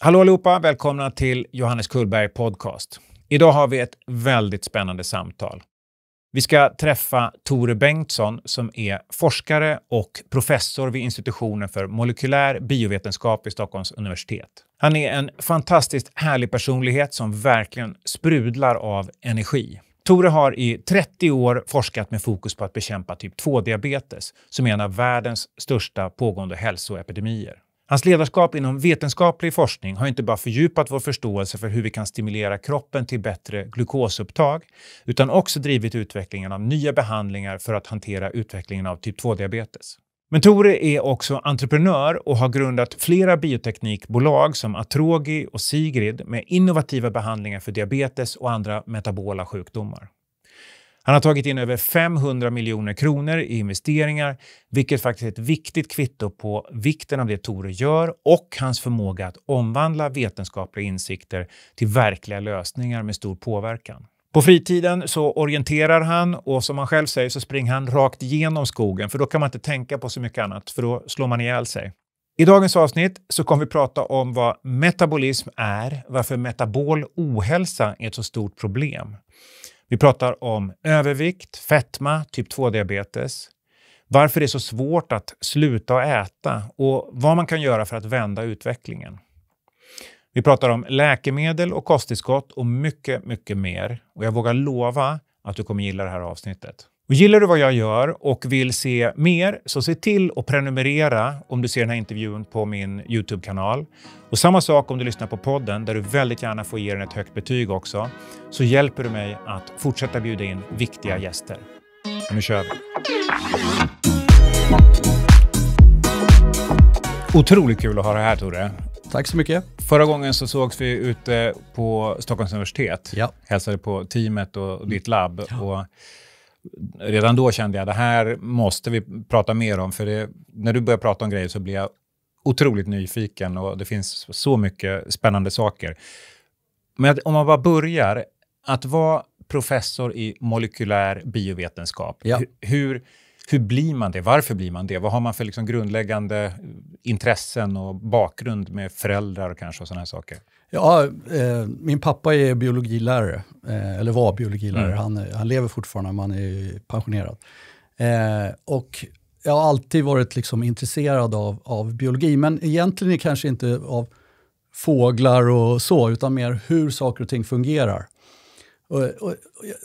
Hallå allihopa! Välkomna till Johannes Kullberg Podcast. Idag har vi ett väldigt spännande samtal. Vi ska träffa Tore Bengtsson som är forskare och professor vid institutionen för molekylär biovetenskap vid Stockholms universitet. Han är en fantastiskt härlig personlighet som verkligen sprudlar av energi. Tore har i 30 år forskat med fokus på att bekämpa typ 2-diabetes, som är en av världens största pågående hälsoepidemier. Hans ledarskap inom vetenskaplig forskning har inte bara fördjupat vår förståelse för hur vi kan stimulera kroppen till bättre glukosupptag, utan också drivit utvecklingen av nya behandlingar för att hantera utvecklingen av typ 2-diabetes. Men Tore är också entreprenör och har grundat flera bioteknikbolag som Atrogi och Sigrid med innovativa behandlingar för diabetes och andra metabola sjukdomar. Han har tagit in över 500 miljoner kronor i investeringar, vilket faktiskt är ett viktigt kvitto på vikten av det Tore gör och hans förmåga att omvandla vetenskapliga insikter till verkliga lösningar med stor påverkan. På fritiden så orienterar han och som han själv säger så springer han rakt igenom skogen för då kan man inte tänka på så mycket annat för då slår man ihjäl sig. I dagens avsnitt så kommer vi prata om vad metabolism är, varför metabol ohälsa är ett så stort problem. Vi pratar om övervikt, fetma, typ 2-diabetes, varför det är så svårt att sluta äta och vad man kan göra för att vända utvecklingen. Vi pratar om läkemedel och kosttillskott och mycket, mycket mer. Och jag vågar lova att du kommer gilla det här avsnittet. Och gillar du vad jag gör och vill se mer så se till att prenumerera om du ser den här intervjun på min Youtube-kanal. Och samma sak om du lyssnar på podden där du väldigt gärna får ge den ett högt betyg också. Så hjälper du mig att fortsätta bjuda in viktiga gäster. nu kör vi! Otroligt kul att ha dig här Tore. Tack så mycket. Förra gången så sågs vi ute på Stockholms universitet. Ja. Hälsade på teamet och ditt labb. Ja. Och redan då kände jag att det här måste vi prata mer om, för det, när du börjar prata om grejer så blir jag otroligt nyfiken och det finns så mycket spännande saker. Men om man bara börjar, att vara professor i molekylär biovetenskap, ja. hur, hur blir man det? Varför blir man det? Vad har man för liksom grundläggande intressen och bakgrund med föräldrar kanske och sådana här saker? Ja, eh, min pappa är biologilärare, eh, eller var biologilärare. Mm. Han, han lever fortfarande, men han är pensionerad. Eh, och jag har alltid varit liksom intresserad av, av biologi, men egentligen kanske inte av fåglar och så, utan mer hur saker och ting fungerar. Och, och, och,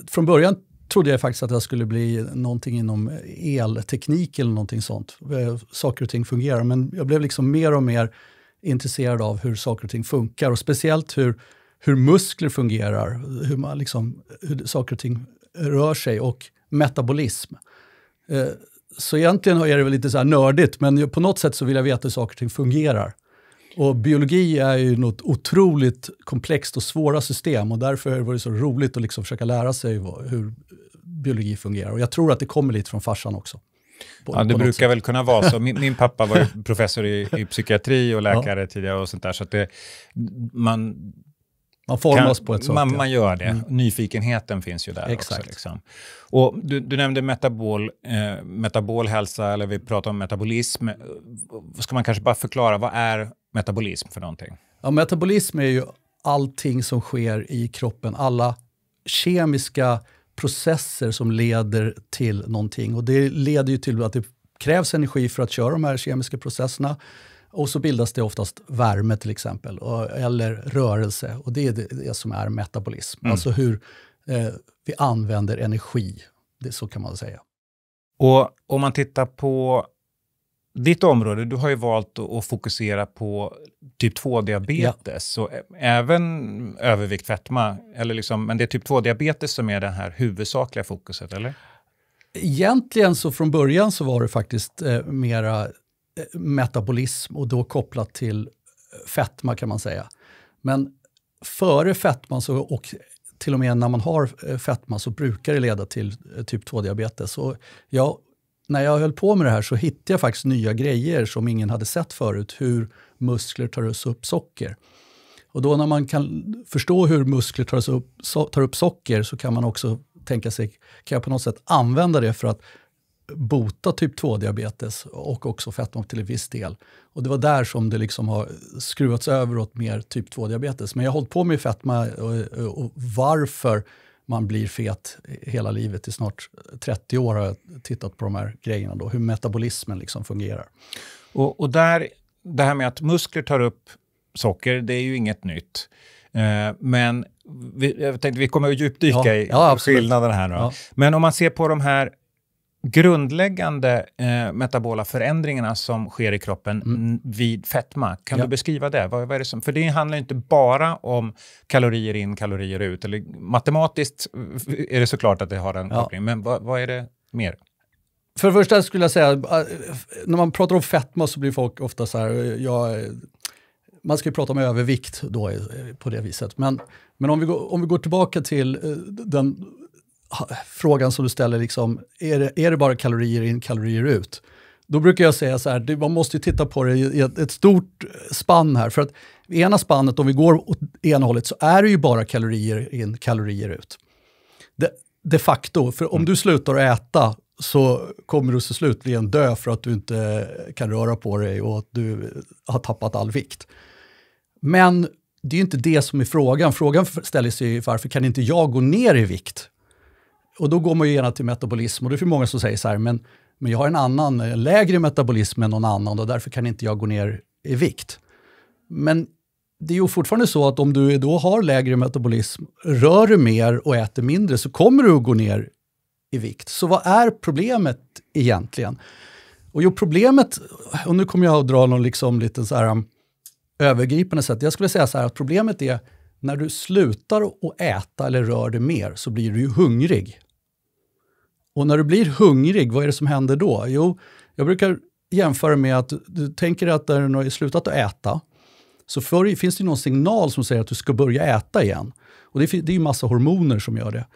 från början trodde jag faktiskt att jag skulle bli någonting inom elteknik eller någonting sånt. Eh, saker och ting fungerar, men jag blev liksom mer och mer intresserad av hur saker och ting funkar och speciellt hur, hur muskler fungerar, hur, man liksom, hur saker och ting rör sig och metabolism. Eh, så egentligen är det väl lite så här nördigt, men på något sätt så vill jag veta hur saker och ting fungerar. Och biologi är ju något otroligt komplext och svåra system och därför var det så roligt att liksom försöka lära sig hur biologi fungerar. Och jag tror att det kommer lite från farsan också. På, ja, det brukar sätt. väl kunna vara så. Min, min pappa var ju professor i, i, psykiatri och läkare ja. tidigare och sånt där. Så det, man, man formas kan, på ett sätt. Man, ja. man, gör det. Mm. Nyfikenheten finns ju där Exakt. också. Liksom. Och du, du, nämnde metabol, eh, metabol hälsa, eller vi pratar om metabolism. Eh, ska man kanske bara förklara, vad är metabolism för någonting? Ja, metabolism är ju allting som sker i kroppen, alla kemiska processer som leder till någonting. Och det leder ju till att det krävs energi för att köra de här kemiska processerna. Och så bildas det oftast värme till exempel, eller rörelse. Och det är det, det som är metabolism, mm. alltså hur eh, vi använder energi. Det, så kan man säga. Och om man tittar på ditt område, du har ju valt att fokusera på typ 2-diabetes. Ja. Så även övervikt, fetma, eller liksom, men det är typ 2-diabetes som är det här huvudsakliga fokuset, eller? Egentligen så från början så var det faktiskt eh, mera eh, metabolism och då kopplat till eh, fetma kan man säga. Men före fetman så, och till och med när man har eh, fetma så brukar det leda till typ 2-diabetes. jag när jag höll på med det här så hittade jag faktiskt nya grejer som ingen hade sett förut, hur muskler tar upp socker. Och då när man kan förstå hur muskler tar upp, tar upp socker så kan man också tänka sig, kan jag på något sätt använda det för att bota typ 2-diabetes och också fetma till en viss del. Och det var där som det liksom har skruvats över åt mer typ 2-diabetes. Men jag har hållit på med fetma och, och varför man blir fet hela livet. I snart 30 år har jag tittat på de här grejerna, då, hur metabolismen liksom fungerar. Och, och där, det här med att muskler tar upp socker, det är ju inget nytt. Eh, men vi, jag tänkte, vi kommer att djupdyka ja, i ja, skillnaden här. Ja. Men om man ser på de här grundläggande eh, metabola förändringarna som sker i kroppen mm. vid fetma. Kan ja. du beskriva det? Vad, vad, är det som, för det handlar inte bara om kalorier in, kalorier ut. Eller, matematiskt eh, är det såklart att det har en ja. koppling, men vad, vad är det mer? För det första skulle jag säga, eh, när man pratar om fetma så blir folk ofta så här, eh, jag, man ska ju prata om övervikt då på det viset. Men, men om, vi går, om vi går tillbaka till den frågan som du ställer, liksom, är, det, är det bara kalorier in, kalorier ut? Då brukar jag säga så här, man måste titta på det i ett, ett stort spann här. För att i ena spannet, om vi går åt ena hållet, så är det ju bara kalorier in, kalorier ut. De, de facto, för om mm. du slutar äta så kommer du så slutligen dö för att du inte kan röra på dig och att du har tappat all vikt. Men det är inte det som är frågan. Frågan ställer sig varför kan inte jag gå ner i vikt och då går man ju gärna till metabolism och det är för många som säger så här, men, men jag har en annan, en eh, lägre metabolism än någon annan och därför kan inte jag gå ner i vikt. Men det är ju fortfarande så att om du då har lägre metabolism, rör du mer och äter mindre så kommer du att gå ner i vikt. Så vad är problemet egentligen? Och jo, problemet, och nu kommer jag att dra någon liksom liten så här um, övergripande sätt. Jag skulle säga så här att problemet är när du slutar att äta eller rör dig mer så blir du ju hungrig. Och när du blir hungrig, vad är det som händer då? Jo, jag brukar jämföra med att du, tänker att när du har slutat att äta, så för, finns det någon signal som säger att du ska börja äta igen. Och det, det är ju massa hormoner som gör det.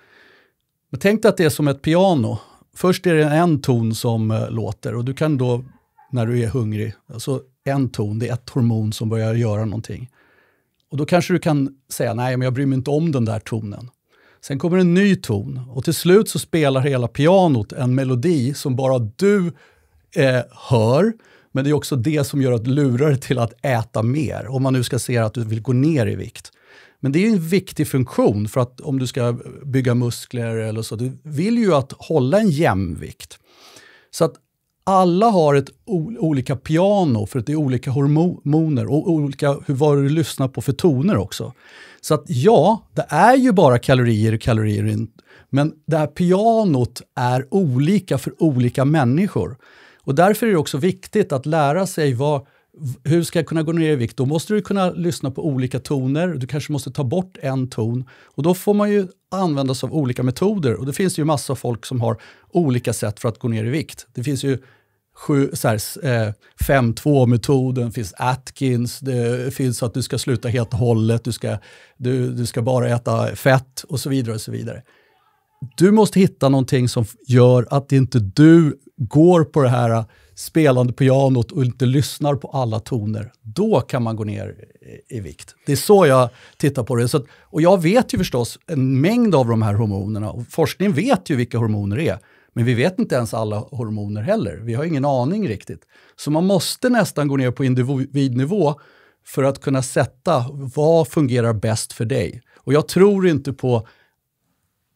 Men tänk dig att det är som ett piano. Först är det en ton som eh, låter och du kan då, när du är hungrig, alltså en ton, det är ett hormon som börjar göra någonting. Och då kanske du kan säga, nej men jag bryr mig inte om den där tonen. Sen kommer en ny ton och till slut så spelar hela pianot en melodi som bara du eh, hör. Men det är också det som gör att lurar dig till att äta mer, om man nu ska se att du vill gå ner i vikt. Men det är en viktig funktion för att om du ska bygga muskler eller så, du vill ju att hålla en jämvikt. Så att alla har ett olika piano för att det är olika hormoner och olika hur, vad du lyssnar på för toner också. Så att ja, det är ju bara kalorier och kalorier men det här pianot är olika för olika människor. Och därför är det också viktigt att lära sig vad, hur ska jag kunna gå ner i vikt? Då måste du kunna lyssna på olika toner, du kanske måste ta bort en ton och då får man ju använda sig av olika metoder och det finns ju massa folk som har olika sätt för att gå ner i vikt. Det finns ju eh, 5-2-metoden, finns Atkins, det finns att du ska sluta helt och hållet, du ska, du, du ska bara äta fett och så vidare. och så vidare. Du måste hitta någonting som gör att inte du går på det här eh, spelande pianot och inte lyssnar på alla toner, då kan man gå ner i vikt. Det är så jag tittar på det. Så att, och jag vet ju förstås en mängd av de här hormonerna och forskningen vet ju vilka hormoner det är. Men vi vet inte ens alla hormoner heller. Vi har ingen aning riktigt. Så man måste nästan gå ner på individnivå för att kunna sätta vad fungerar bäst för dig. Och jag tror inte på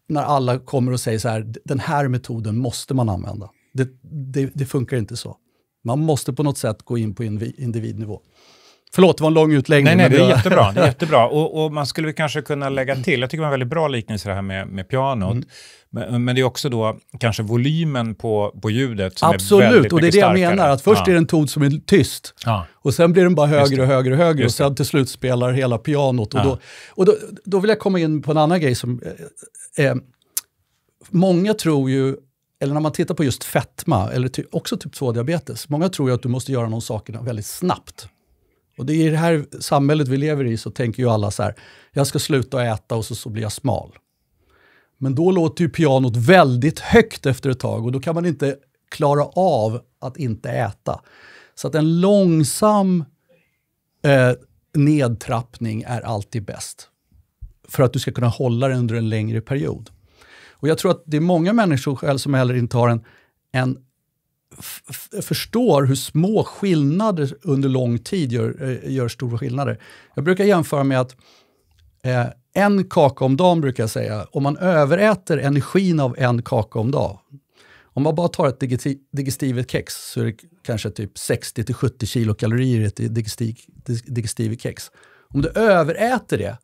när alla kommer och säger så här, den här metoden måste man använda. Det, det, det funkar inte så. Man måste på något sätt gå in på individnivå. Förlåt, det var en lång utläggning. Nej, nej, det är jättebra. Det är jättebra. Och, och, man skulle kanske kunna lägga till, jag tycker det var en väldigt bra liknelse det här med, med pianot. Mm. Men, men, det är också då kanske volymen på, på ljudet som Absolut, är väldigt och det är det jag starkare. menar. Att först ja. är det en ton som är tyst ja. och sen blir den bara högre och högre och högre och sen till slut spelar hela pianot. Och, ja. då, och då, då, vill jag komma in på en annan grej som... Eh, eh, många tror ju eller när man tittar på just fetma, eller ty också typ 2-diabetes, många tror ju att du måste göra någon sakerna väldigt snabbt. Och det är i det här samhället vi lever i så tänker ju alla så här, jag ska sluta äta och så, så blir jag smal. Men då låter ju pianot väldigt högt efter ett tag och då kan man inte klara av att inte äta. Så att en långsam eh, nedtrappning är alltid bäst. För att du ska kunna hålla det under en längre period. Och jag tror att det är många människor själv som heller intar en, en förstår hur små skillnader under lång tid gör, eh, gör stora skillnader. Jag brukar jämföra med att eh, en kaka om dagen brukar jag säga, om man överäter energin av en kaka om dagen, om man bara tar ett digestivet kex så är det kanske typ 60-70 kilokalorier i ett digestivet kex. Om du överäter det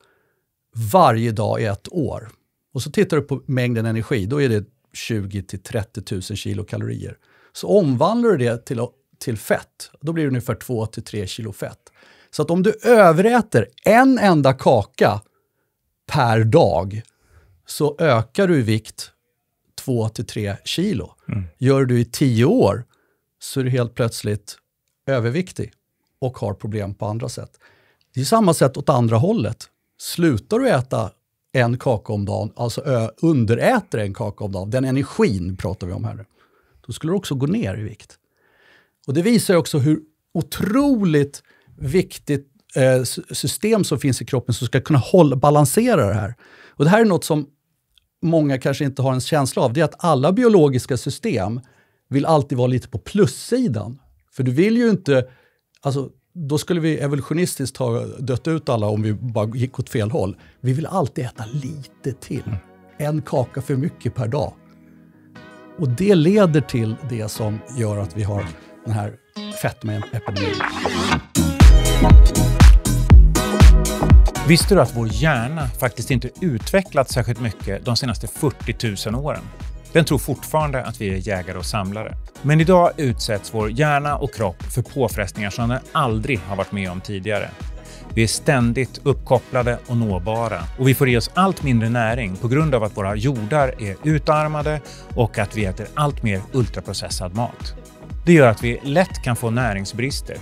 varje dag i ett år och så tittar du på mängden energi, då är det 20 30 000 kilokalorier. Så omvandlar du det till, till fett, då blir det ungefär 2-3 kilo fett. Så att om du överäter en enda kaka per dag så ökar du i vikt 2-3 kilo. Mm. Gör du i 10 år så är du helt plötsligt överviktig och har problem på andra sätt. Det är samma sätt åt andra hållet. Slutar du äta en kaka om dagen, alltså underäter en kaka om dagen, den energin pratar vi om här nu, då skulle du också gå ner i vikt. Och det visar också hur otroligt viktigt eh, system som finns i kroppen som ska kunna hålla, balansera det här. Och det här är något som många kanske inte har en känsla av. Det är att alla biologiska system vill alltid vara lite på plussidan. För du vill ju inte... Alltså, då skulle vi evolutionistiskt ha dött ut alla om vi bara gick åt fel håll. Vi vill alltid äta lite till. Mm. En kaka för mycket per dag. Och det leder till det som gör att vi har den här fetmaepidemin. Visste du att vår hjärna faktiskt inte utvecklats särskilt mycket de senaste 40 000 åren? Den tror fortfarande att vi är jägare och samlare. Men idag utsätts vår hjärna och kropp för påfrestningar som den aldrig har varit med om tidigare. Vi är ständigt uppkopplade och nåbara och vi får i oss allt mindre näring på grund av att våra jordar är utarmade och att vi äter allt mer ultraprocessad mat. Det gör att vi lätt kan få näringsbrister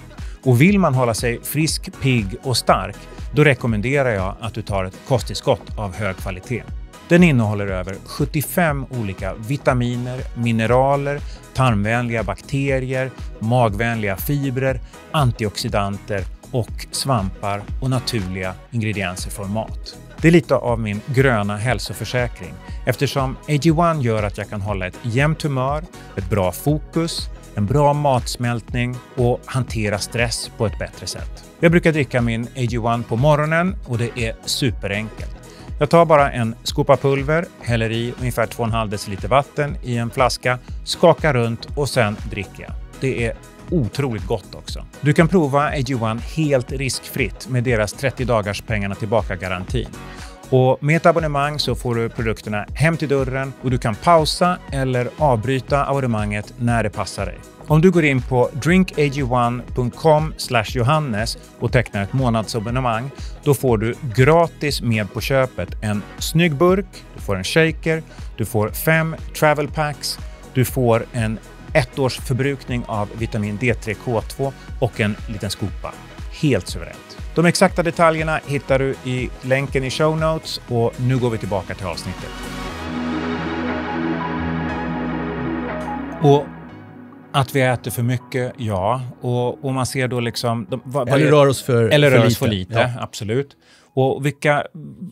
och vill man hålla sig frisk, pigg och stark då rekommenderar jag att du tar ett kosttillskott av hög kvalitet. Den innehåller över 75 olika vitaminer, mineraler, tarmvänliga bakterier, magvänliga fibrer, antioxidanter och svampar och naturliga ingredienser för mat. Det är lite av min gröna hälsoförsäkring eftersom AG1 gör att jag kan hålla ett jämnt humör, ett bra fokus, en bra matsmältning och hantera stress på ett bättre sätt. Jag brukar dricka min AG1 på morgonen och det är superenkelt. Jag tar bara en skopa pulver, häller i ungefär 2,5 deciliter vatten i en flaska, skakar runt och sen dricker jag. Det är otroligt gott också. Du kan prova AG1 helt riskfritt med deras 30 dagars pengarna tillbaka garanti Och med ett abonnemang så får du produkterna hem till dörren och du kan pausa eller avbryta abonnemanget när det passar dig. Om du går in på drinkag1.com johannes och tecknar ett månadsabonnemang, då får du gratis med på köpet en snygg burk, du får en shaker, du får fem travel packs, du får en ett års förbrukning av vitamin D3K2 och en liten skopa. Helt suveränt. De exakta detaljerna hittar du i länken i show notes och nu går vi tillbaka till avsnittet. Och att vi äter för mycket, ja. Och, och man ser då liksom... De, vad, eller rör oss för, eller för rör lite. Oss för lite ja. Absolut. Och vilka,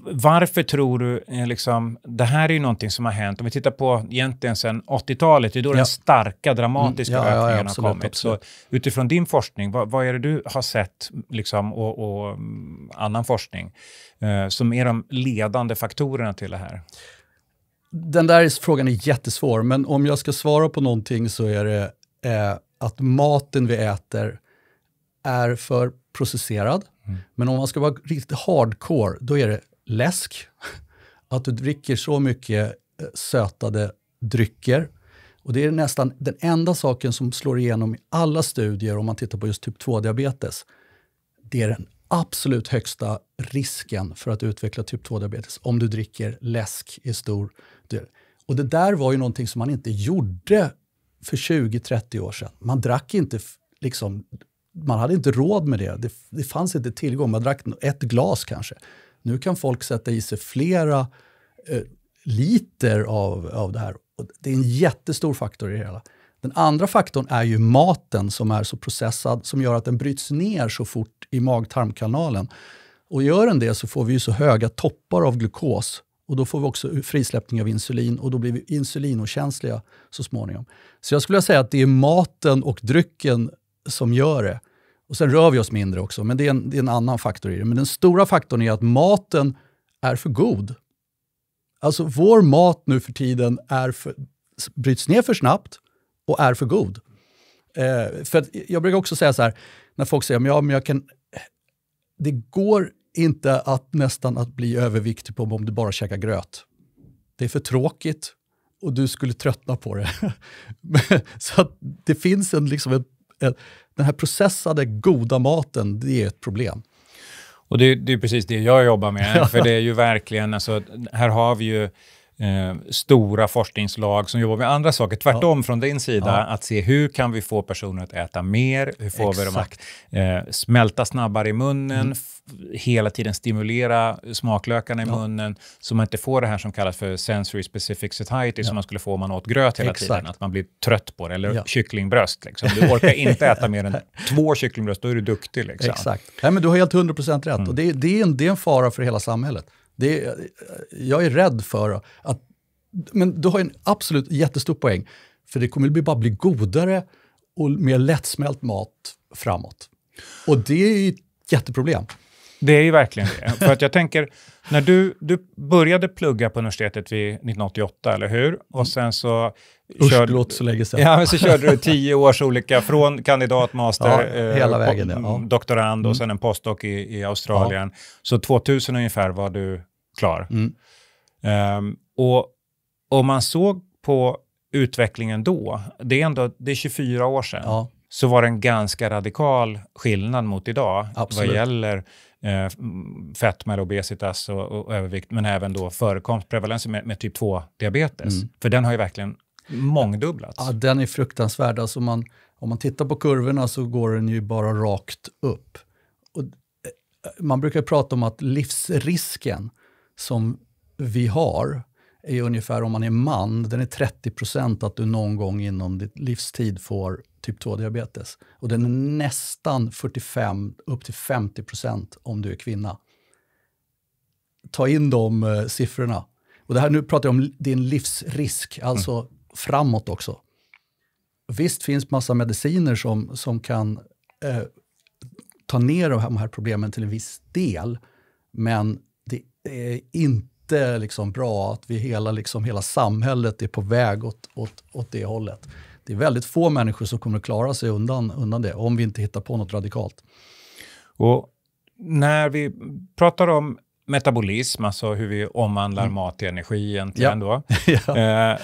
varför tror du, eh, liksom, det här är ju någonting som har hänt, om vi tittar på egentligen sen 80-talet, det är då ja. den starka dramatiska mm, ja, ökningen ja, absolut, har kommit. Så utifrån din forskning, vad, vad, är det du har sett, liksom, och, och mm, annan forskning, eh, som är de ledande faktorerna till det här? Den där frågan är jättesvår, men om jag ska svara på någonting så är det eh, att maten vi äter är för processerad. Mm. Men om man ska vara riktigt hardcore, då är det läsk, att du dricker så mycket eh, sötade drycker. Och det är nästan den enda saken som slår igenom i alla studier om man tittar på just typ 2-diabetes. Det är den absolut högsta risken för att utveckla typ 2-diabetes om du dricker läsk i stor del. Och det där var ju någonting som man inte gjorde för 20-30 år sedan. Man drack inte liksom man hade inte råd med det. det. det. fanns inte tillgång. Man drack ett glas kanske. Nu kan folk sätta i sig flera eh, liter av, av det här. Och det är en jättestor faktor i det hela. Den andra faktorn är ju maten som är så processad som gör att den bryts ner så fort i magtarmkanalen. Och gör den det så får vi ju så höga toppar av glukos och då får vi också frisläppning av insulin och då blir vi insulinokänsliga så småningom. Så jag skulle säga att det är maten och drycken som gör det. Och sen rör vi oss mindre också, men det är, en, det är en annan faktor i det. Men den stora faktorn är att maten är för god. Alltså vår mat nu för tiden är för, bryts ner för snabbt och är för god. Eh, för jag brukar också säga så här, när folk säger ja, det går inte att nästan att bli överviktig på om du bara käkar gröt. Det är för tråkigt och du skulle tröttna på det. så det finns en, liksom en Eh, den här processade goda maten, det är ett problem. Och det, det är precis det jag jobbar med, för det är ju verkligen, alltså, här har vi ju Eh, stora forskningslag som jobbar med andra saker. Tvärtom ja. från din sida, ja. att se hur kan vi få personer att äta mer? Hur får Exakt. vi dem att eh, smälta snabbare i munnen? Mm. Hela tiden stimulera smaklökarna i ja. munnen så man inte får det här som kallas för sensory specific satiety som man skulle få om man åt gröt hela Exakt. tiden. Att man blir trött på det, eller ja. kycklingbröst. Liksom. Du orkar inte äta mer än två kycklingbröst, då är du duktig. Liksom. Exakt. Nej, men du har helt 100% rätt. Mm. Och det, det, är en, det är en fara för hela samhället. Det är, jag är rädd för att... Men du har en absolut jättestor poäng. För det kommer bara bli godare och mer lättsmält mat framåt. Och det är ju ett jätteproblem. Det är ju verkligen det. För att jag tänker, när du, du började plugga på universitetet vid 1988, eller hur? Och sen så... Usch, körde, det låter så länge sedan. Ja, men så körde du tio års olika, från kandidat, master, ja, eh, hela vägen, eh, doktorand och mm. sen en postdoc i, i Australien. Ja. Så 2000 ungefär var du klar. Mm. Um, och om man såg på utvecklingen då, det är ändå det är 24 år sedan, ja. så var det en ganska radikal skillnad mot idag Absolut. vad gäller eh, fetma, obesitas och, och, övervikt, men även då förekomst, prevalens med, med typ 2-diabetes. Mm. För den har ju verkligen mångdubblats. Ja, den är fruktansvärd. Alltså man, om man tittar på kurvorna så går den ju bara rakt upp. Och eh, man brukar prata om att livsrisken som vi har är ungefär, om man är man, den är 30 att du någon gång inom ditt livstid får typ 2-diabetes. Och den är nästan 45, upp till 50 om du är kvinna. Ta in de eh, siffrorna. Och det här nu pratar jag om din livsrisk, alltså mm. framåt också. Visst finns massa mediciner som, som kan eh, ta ner de här, de här problemen till en viss del, men det är inte liksom bra att vi hela, liksom, hela samhället är på väg åt, åt, åt det hållet. Det är väldigt få människor som kommer att klara sig undan, undan det, om vi inte hittar på något radikalt. Och när vi pratar om metabolism, alltså hur vi omvandlar mm. mat till energi egentligen ja. då, Eh,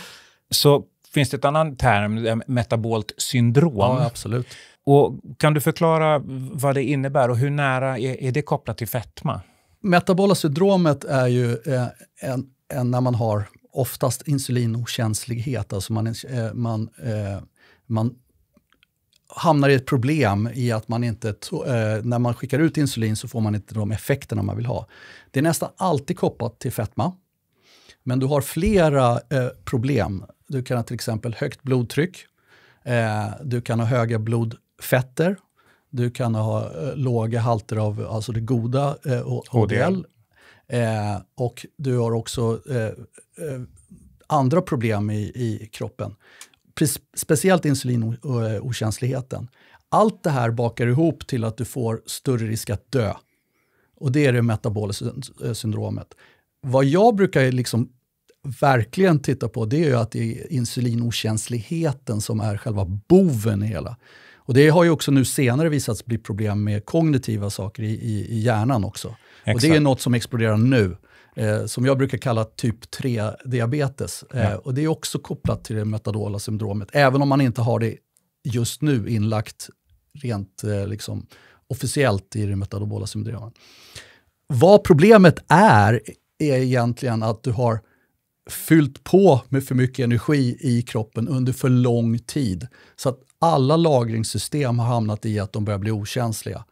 så finns det ett annan term, metabolt syndrom. Ja, absolut. Och kan du förklara vad det innebär och hur nära är, är det kopplat till fetma? Metabola syndromet är ju eh, en, en när man har oftast insulinokänslighet, alltså man, eh, man, eh, man hamnar i ett problem i att man inte, när man skickar ut insulin så får man inte de effekterna man vill ha. Det är nästan alltid kopplat till fetma, men du har flera problem. Du kan ha till exempel högt blodtryck, du kan ha höga blodfetter du kan ha eh, låga halter av alltså det goda eh, HDL. Eh, och du har också eh, eh andra problem i, i kroppen. Pre- speciellt insulinokänsligheten. Allt det här bakar ihop till att du får större risk att dö. Och det är det metabola eh, syndromet. Vad jag brukar liksom verkligen titta på det är att det är insulinokänsligheten som är själva boven i hela. Och det har ju också nu senare visats bli problem med kognitiva saker i, i, i hjärnan också. Exakt. Och det är något som exploderar nu. Eh, som jag brukar kalla typ 3-diabetes. Eh, ja. Och Det är också kopplat till det metadola syndromet, även om man inte har det just nu inlagt rent eh, liksom, officiellt i det metadola syndromet. Vad problemet är, är egentligen att du har fyllt på med för mycket energi i kroppen under för lång tid. Så att alla lagringssystem har hamnat i att de börjar bli okänsliga.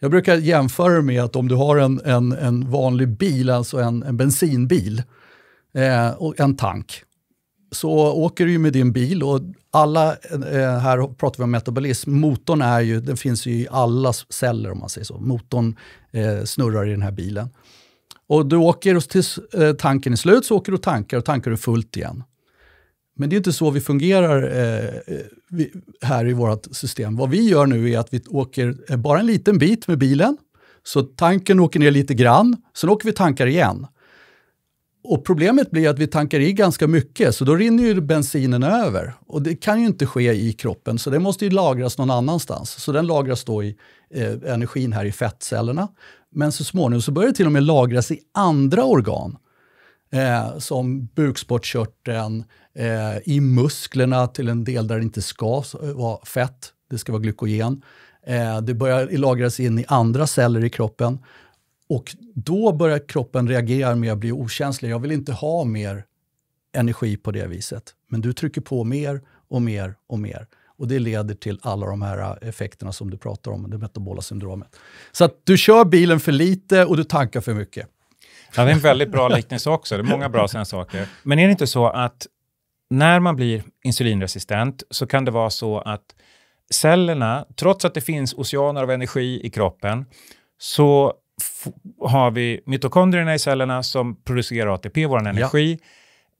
Jag brukar jämföra det med att om du har en, en, en vanlig bil, alltså en, en bensinbil eh, och en tank, så åker du med din bil och alla, eh, här pratar vi om metabolism, motorn är ju, den finns ju i alla celler om man säger så. Motorn eh, snurrar i den här bilen. Och du åker och tills eh, tanken är slut så åker du och tankar och tankar du fullt igen. Men det är inte så vi fungerar eh, eh här i vårt system. Vad vi gör nu är att vi åker eh, bara en liten bit med bilen, så tanken åker ner lite grann, sen åker vi tankar igen. Och problemet blir att vi tankar i ganska mycket, så då rinner ju bensinen över. Och det kan ju inte ske i kroppen, så det måste ju lagras någon annanstans. Så den lagras då i eh, energin här i fettcellerna. Men så småningom så börjar det till och med lagras i andra organ. Eh, som bukspottkörteln, eh, i musklerna till en del där det inte ska eh, vara fett, det ska vara glykogen. Eh, det börjar lagras in i andra celler i kroppen. Och då börjar kroppen reagera med att bli okänslig. Jag vill inte ha mer energi på det viset. Men du trycker på mer och mer och mer. Och Det leder till alla de här eh, effekterna som du pratar om, det metabola syndromet. Så att du kör bilen för lite och du tankar för mycket. Ja, det är en väldigt bra liknelse också. Det är många bra sådana saker. Men är det inte så att när man blir insulinresistent så kan det vara så att cellerna, trots att det finns oceaner av energi i kroppen, så har vi mitokondrierna i cellerna som producerar ATP, vår energi. Ja.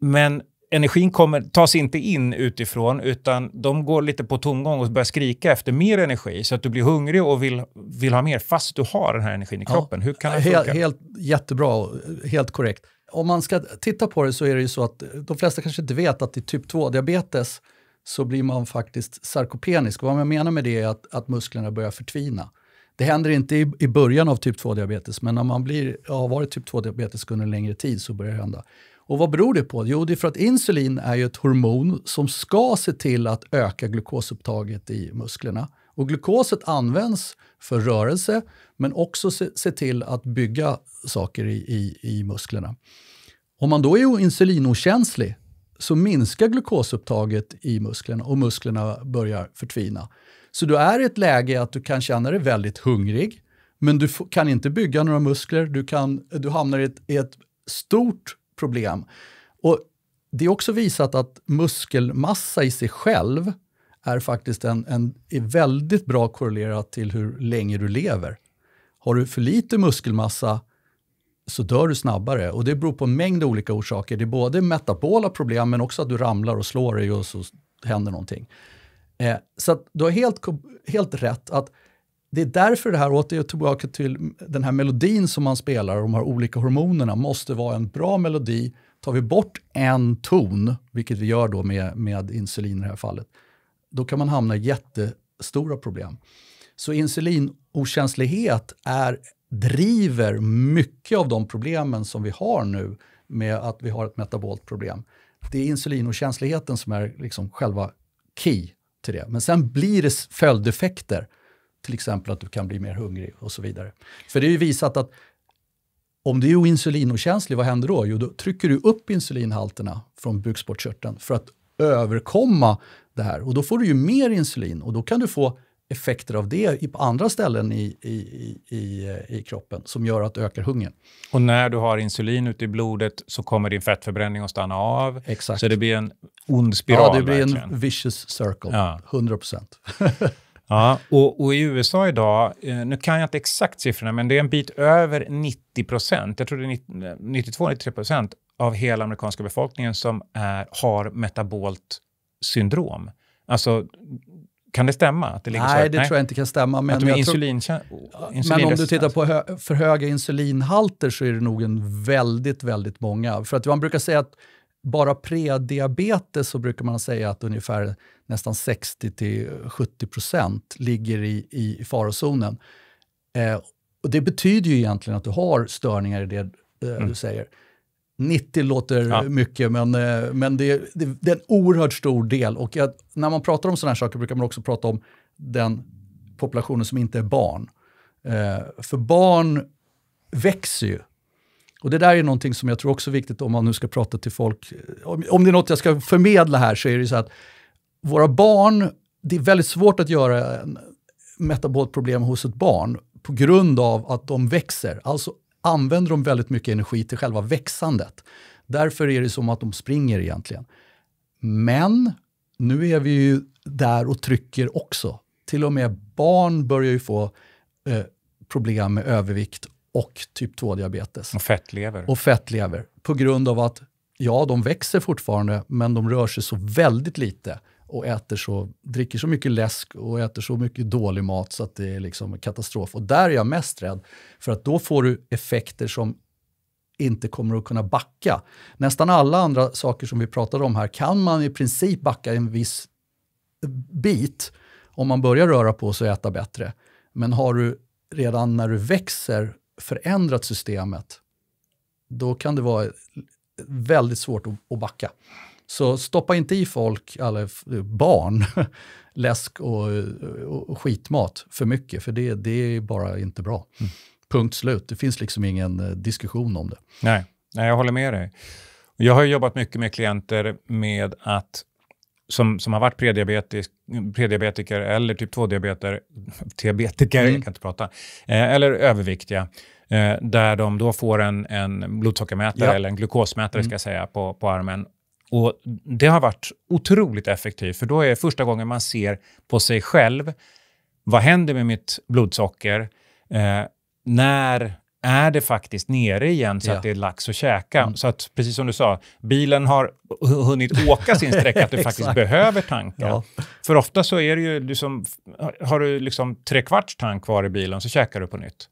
Men energin kommer, tas inte in utifrån utan de går lite på tomgång och börjar skrika efter mer energi så att du blir hungrig och vill, vill ha mer fast du har den här energin i kroppen. Ja, Hur kan det helt, helt, jättebra, helt korrekt. Om man ska titta på det så är det ju så att de flesta kanske inte vet att i typ 2-diabetes så blir man faktiskt sarkopenisk. Och vad jag menar med det är att, att musklerna börjar förtvina. Det händer inte i, i början av typ 2-diabetes, men när man blir, har varit typ 2 diabetes under en längre tid så börjar det hända. Och vad beror det på? Jo, det är för att insulin är ju ett hormon som ska se till att öka glukosupptaget i musklerna. Och glukoset används för rörelse, men också se, se till att bygga saker i, i, i musklerna. Om man då är insulinokänslig så minskar glukosupptaget i musklerna och musklerna börjar förtvina. Så du är i ett läge att du kan känna dig väldigt hungrig, men du kan inte bygga några muskler. Du, kan, du hamnar i ett, i ett stort problem. Och det är också visat att muskelmassa i sig själv är faktiskt en, en, är väldigt bra korrelerat till hur länge du lever. Har du för lite muskelmassa så dör du snabbare och det beror på en mängd olika orsaker. Det är både metabola problem men också att du ramlar och slår dig och så händer någonting. Eh, så du har helt, helt rätt att det är därför det här, återigen tillbaka till den här melodin som man spelar, de här olika hormonerna, måste vara en bra melodi. Tar vi bort en ton, vilket vi gör då med, med insulin i det här fallet, då kan man hamna i jättestora problem. Så insulinokänslighet är, driver mycket av de problemen som vi har nu med att vi har ett metabolt problem. Det är insulinokänsligheten som är liksom själva key till det. Men sen blir det följdeffekter till exempel att du kan bli mer hungrig och så vidare. För det är ju visat att om du är insulinokänslig, vad händer då? Jo, då trycker du upp insulinhalterna från bukspottkörteln för att överkomma det här. Och då får du ju mer insulin och då kan du få effekter av det på andra ställen i, i, i, i kroppen som gör att det ökar hungern. Och när du har insulin ute i blodet så kommer din fettförbränning att stanna av. Exakt. Så det blir en ond spiral. Ja, det blir verkligen. en vicious circle. Ja. 100 procent. Ja, och, och, i USA idag, eh, nu kan jag inte exakt siffrorna, men det är en bit över 90 procent, jag tror det är 92-93 procent av hela amerikanska befolkningen som är, har metabolt syndrom. Alltså, kan det stämma? Att det ligger Nej, så? det Nej. tror jag inte kan stämma. Men, att de är insulin, tror, men om du tittar på hö, för höga insulinhalter så är det nog en väldigt, väldigt många. För att man brukar säga att bara prediabetes så brukar man säga att ungefär nästan 60 70 procent ligger i, i farozonen. Eh, och det betyder ju egentligen att du har störningar i det eh, mm. du säger. 90 låter ja. mycket, men, eh, men det, det, det, är en oerhört stor del. Och jag, när man pratar om sådana här saker brukar man också prata om den populationen som inte är barn. Eh, för barn växer ju och det där är någonting som jag tror också är viktigt om man nu ska prata till folk. Om, om det är något jag ska förmedla här så är det så att våra barn, det är väldigt svårt att göra en metabolt problem hos ett barn på grund av att de växer. Alltså använder de väldigt mycket energi till själva växandet. Därför är det som att de springer egentligen. Men nu är vi ju där och trycker också. Till och med barn börjar ju få eh, problem med övervikt och typ 2-diabetes. Och fettlever. Och fettlever. På grund av att, ja, de växer fortfarande, men de rör sig så väldigt lite och äter så, dricker så mycket läsk och äter så mycket dålig mat så att det är liksom en katastrof. Och där är jag mest rädd, för att då får du effekter som inte kommer att kunna backa. Nästan alla andra saker som vi pratade om här kan man i princip backa en viss bit om man börjar röra på sig och äta bättre. Men har du redan när du växer förändrat systemet, då kan det vara väldigt svårt att backa. Så stoppa inte i folk, eller barn, läsk och, och skitmat för mycket, för det, det är bara inte bra. Mm. Punkt slut. Det finns liksom ingen eh, diskussion om det. Nej, Nej jag håller med dig. Jag har jobbat mycket med klienter med att som, som har varit prediabetisk, prediabetiker eller typ 2-diabetiker, diabetiker, mm. jag kan inte prata, eh, eller överviktiga, eh, där de då får en, en blodsockermätare ja. eller en glukosmätare mm. ska jag säga, på, på armen. Och Det har varit otroligt effektivt, för då är det första gången man ser på sig själv vad händer med mitt blodsocker eh, när är det faktiskt nere igen så ja. att det är lax att käka. Mm. Så att, precis som du sa, bilen har hunnit åka sin sträcka att du faktiskt behöver tanka. Ja. För ofta så är det ju, liksom, har du liksom tre kvarts tank kvar i bilen så käkar du på nytt.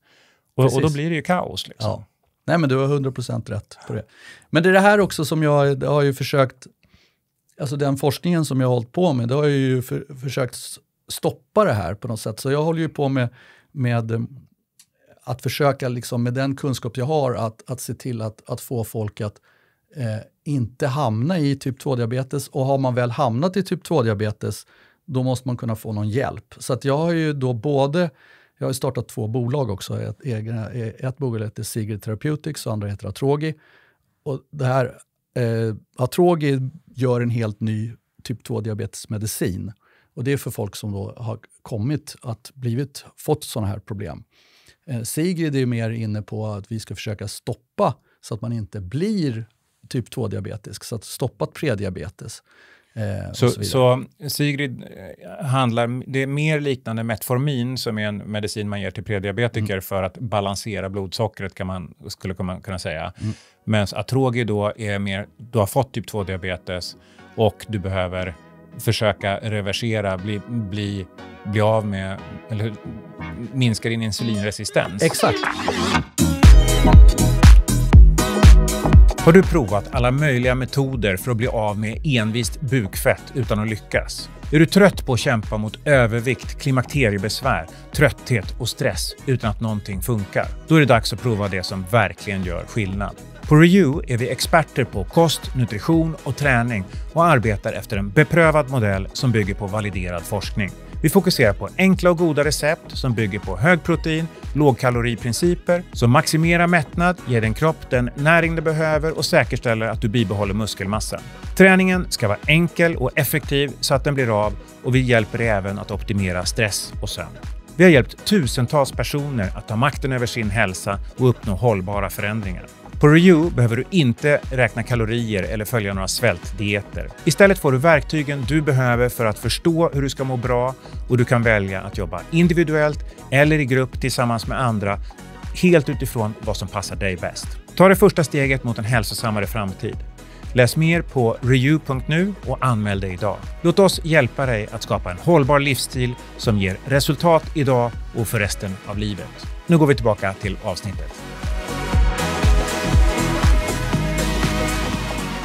Och, och då blir det ju kaos. Liksom. Ja. Nej, men du har 100% rätt på det. Men det är det här också som jag har ju försökt, alltså den forskningen som jag har hållit på med, då har jag ju för, försökt stoppa det här på något sätt. Så jag håller ju på med, med att försöka liksom med den kunskap jag har att, att se till att, att få folk att eh, inte hamna i typ 2-diabetes och har man väl hamnat i typ 2-diabetes då måste man kunna få någon hjälp. Så att jag har ju då både, jag har startat två bolag också, ett, egna, eh, ett bolag heter Sigrid Therapeutics och andra heter Atrogi. Och det här, eh, Atrogi gör en helt ny typ 2-diabetesmedicin. Och det är för folk som då har kommit att blivit, fått sådana här problem. Eh, Sigrid är mer inne på att vi ska försöka stoppa så att man inte blir typ 2-diabetisk, så att stoppa prediabetes. Eh, så, så, så, Sigrid eh, handlar, det är mer liknande Metformin som är en medicin man ger till prediabetiker mm. för att balansera blodsockret kan man, skulle man kunna säga. Mm. Men Atrogi då är mer, du har fått typ 2-diabetes och du behöver försöka reversera, bli, bli, bli av med, eller minska din insulinresistens. Exakt. Har du provat alla möjliga metoder för att bli av med envist bukfett utan att lyckas? Är du trött på att kämpa mot övervikt, klimakteriebesvär, trötthet och stress utan att någonting funkar? Då är det dags att prova det som verkligen gör skillnad. På ReU är vi experter på kost, nutrition och träning och arbetar efter en beprövad modell som bygger på validerad forskning. Vi fokuserar på enkla och goda recept som bygger på högprotein, lågkaloriprinciper som maximerar mättnad, ger din kropp den näring den behöver och säkerställer att du bibehåller muskelmassa. Träningen ska vara enkel och effektiv så att den blir av och vi hjälper dig även att optimera stress och sömn. Vi har hjälpt tusentals personer att ta makten över sin hälsa och uppnå hållbara förändringar. På ReU behöver du inte räkna kalorier eller följa några svältdieter. Istället får du verktygen du behöver för att förstå hur du ska må bra och du kan välja att jobba individuellt eller i grupp tillsammans med andra helt utifrån vad som passar dig bäst. Ta det första steget mot en hälsosammare framtid. Läs mer på reu.nu och anmäl dig idag. Låt oss hjälpa dig att skapa en hållbar livsstil som ger resultat idag och för resten av livet. Nu går vi tillbaka till avsnittet.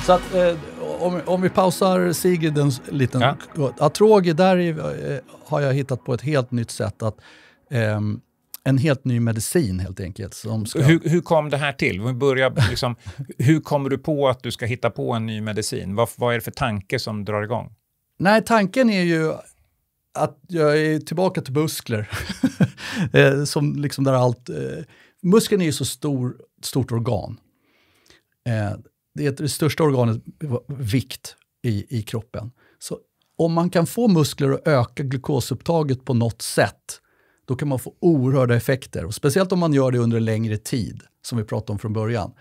Så att, eh, om, om, vi pausar Sigrid en liten... Ja. Atrogi, där är, eh, har jag hittat på ett helt nytt sätt att eh, en helt ny medicin helt enkelt. Som ska... hur, hur kom det här till? Vi börjar, liksom, hur kommer du på att du ska hitta på en ny medicin? Vad, vad är det för tanke som drar igång? Nej, tanken är ju att jag är tillbaka till muskler. Eh, som liksom där allt, eh, muskeln är ju så stor, stort organ. Eh, det är det största organet, vikt i, i kroppen. Så om man kan få muskler att öka glukosupptaget på något sätt, då kan man få oerhörda effekter. Och speciellt om man gör det under en längre tid, som vi pratade om från början.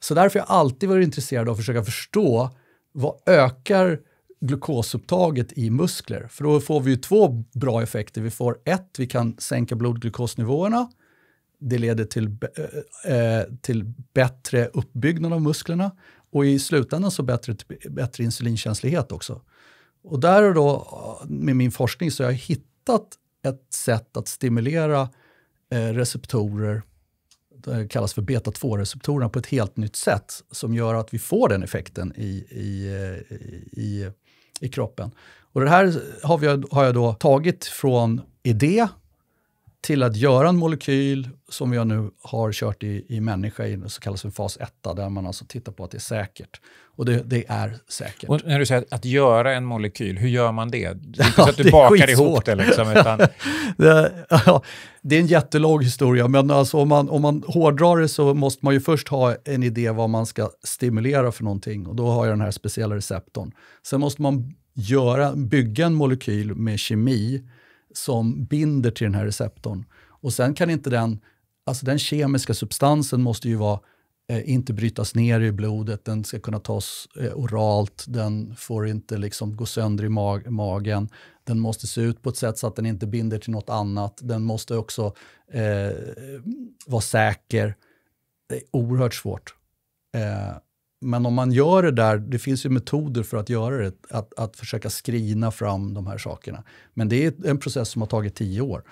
Så därför har jag alltid varit intresserad av att försöka förstå vad ökar glukosupptaget i muskler? För då får vi ju två bra effekter. Vi får ett, vi kan sänka blodglukosnivåerna det leder till, eh, eh, till bättre uppbyggnad av musklerna och i slutändan så bättre, bättre insulinkänslighet också. Och där och då, med min forskning, så har jag hittat ett sätt att stimulera eh, receptorer, det kallas för beta-2-receptorerna, på ett helt nytt sätt som gör att vi får den effekten i, i, i, i kroppen. Och det här har, vi, har jag då tagit från idé till att göra en molekyl som jag nu har kört i, i människa i så kallas för fas 1, där man alltså tittar på att det är säkert. Och det, det är säkert. Och när du säger att, att, göra en molekyl, hur gör man det? Det är inte så att du bakar ihop det liksom, utan... det, ja, det är en jättelång historia, men alltså om, man, om man hårdrar det så måste man ju först ha en idé vad man ska stimulera för någonting och då har jag den här speciella receptorn. Sen måste man göra, bygga en molekyl med kemi som binder till den här receptorn. Och sen kan inte den, alltså den kemiska substansen måste ju vara eh, inte brytas ner i blodet, den ska kunna tas eh, oralt, den får inte liksom gå sönder i mag magen, den måste se ut på ett sätt så att den inte binder till något annat, den måste också eh, vara säker. Det är oerhört svårt. Eh, men om man gör det där, det finns ju metoder för att göra det, att, att försöka skrina fram de här sakerna. Men det är en process som har tagit tio år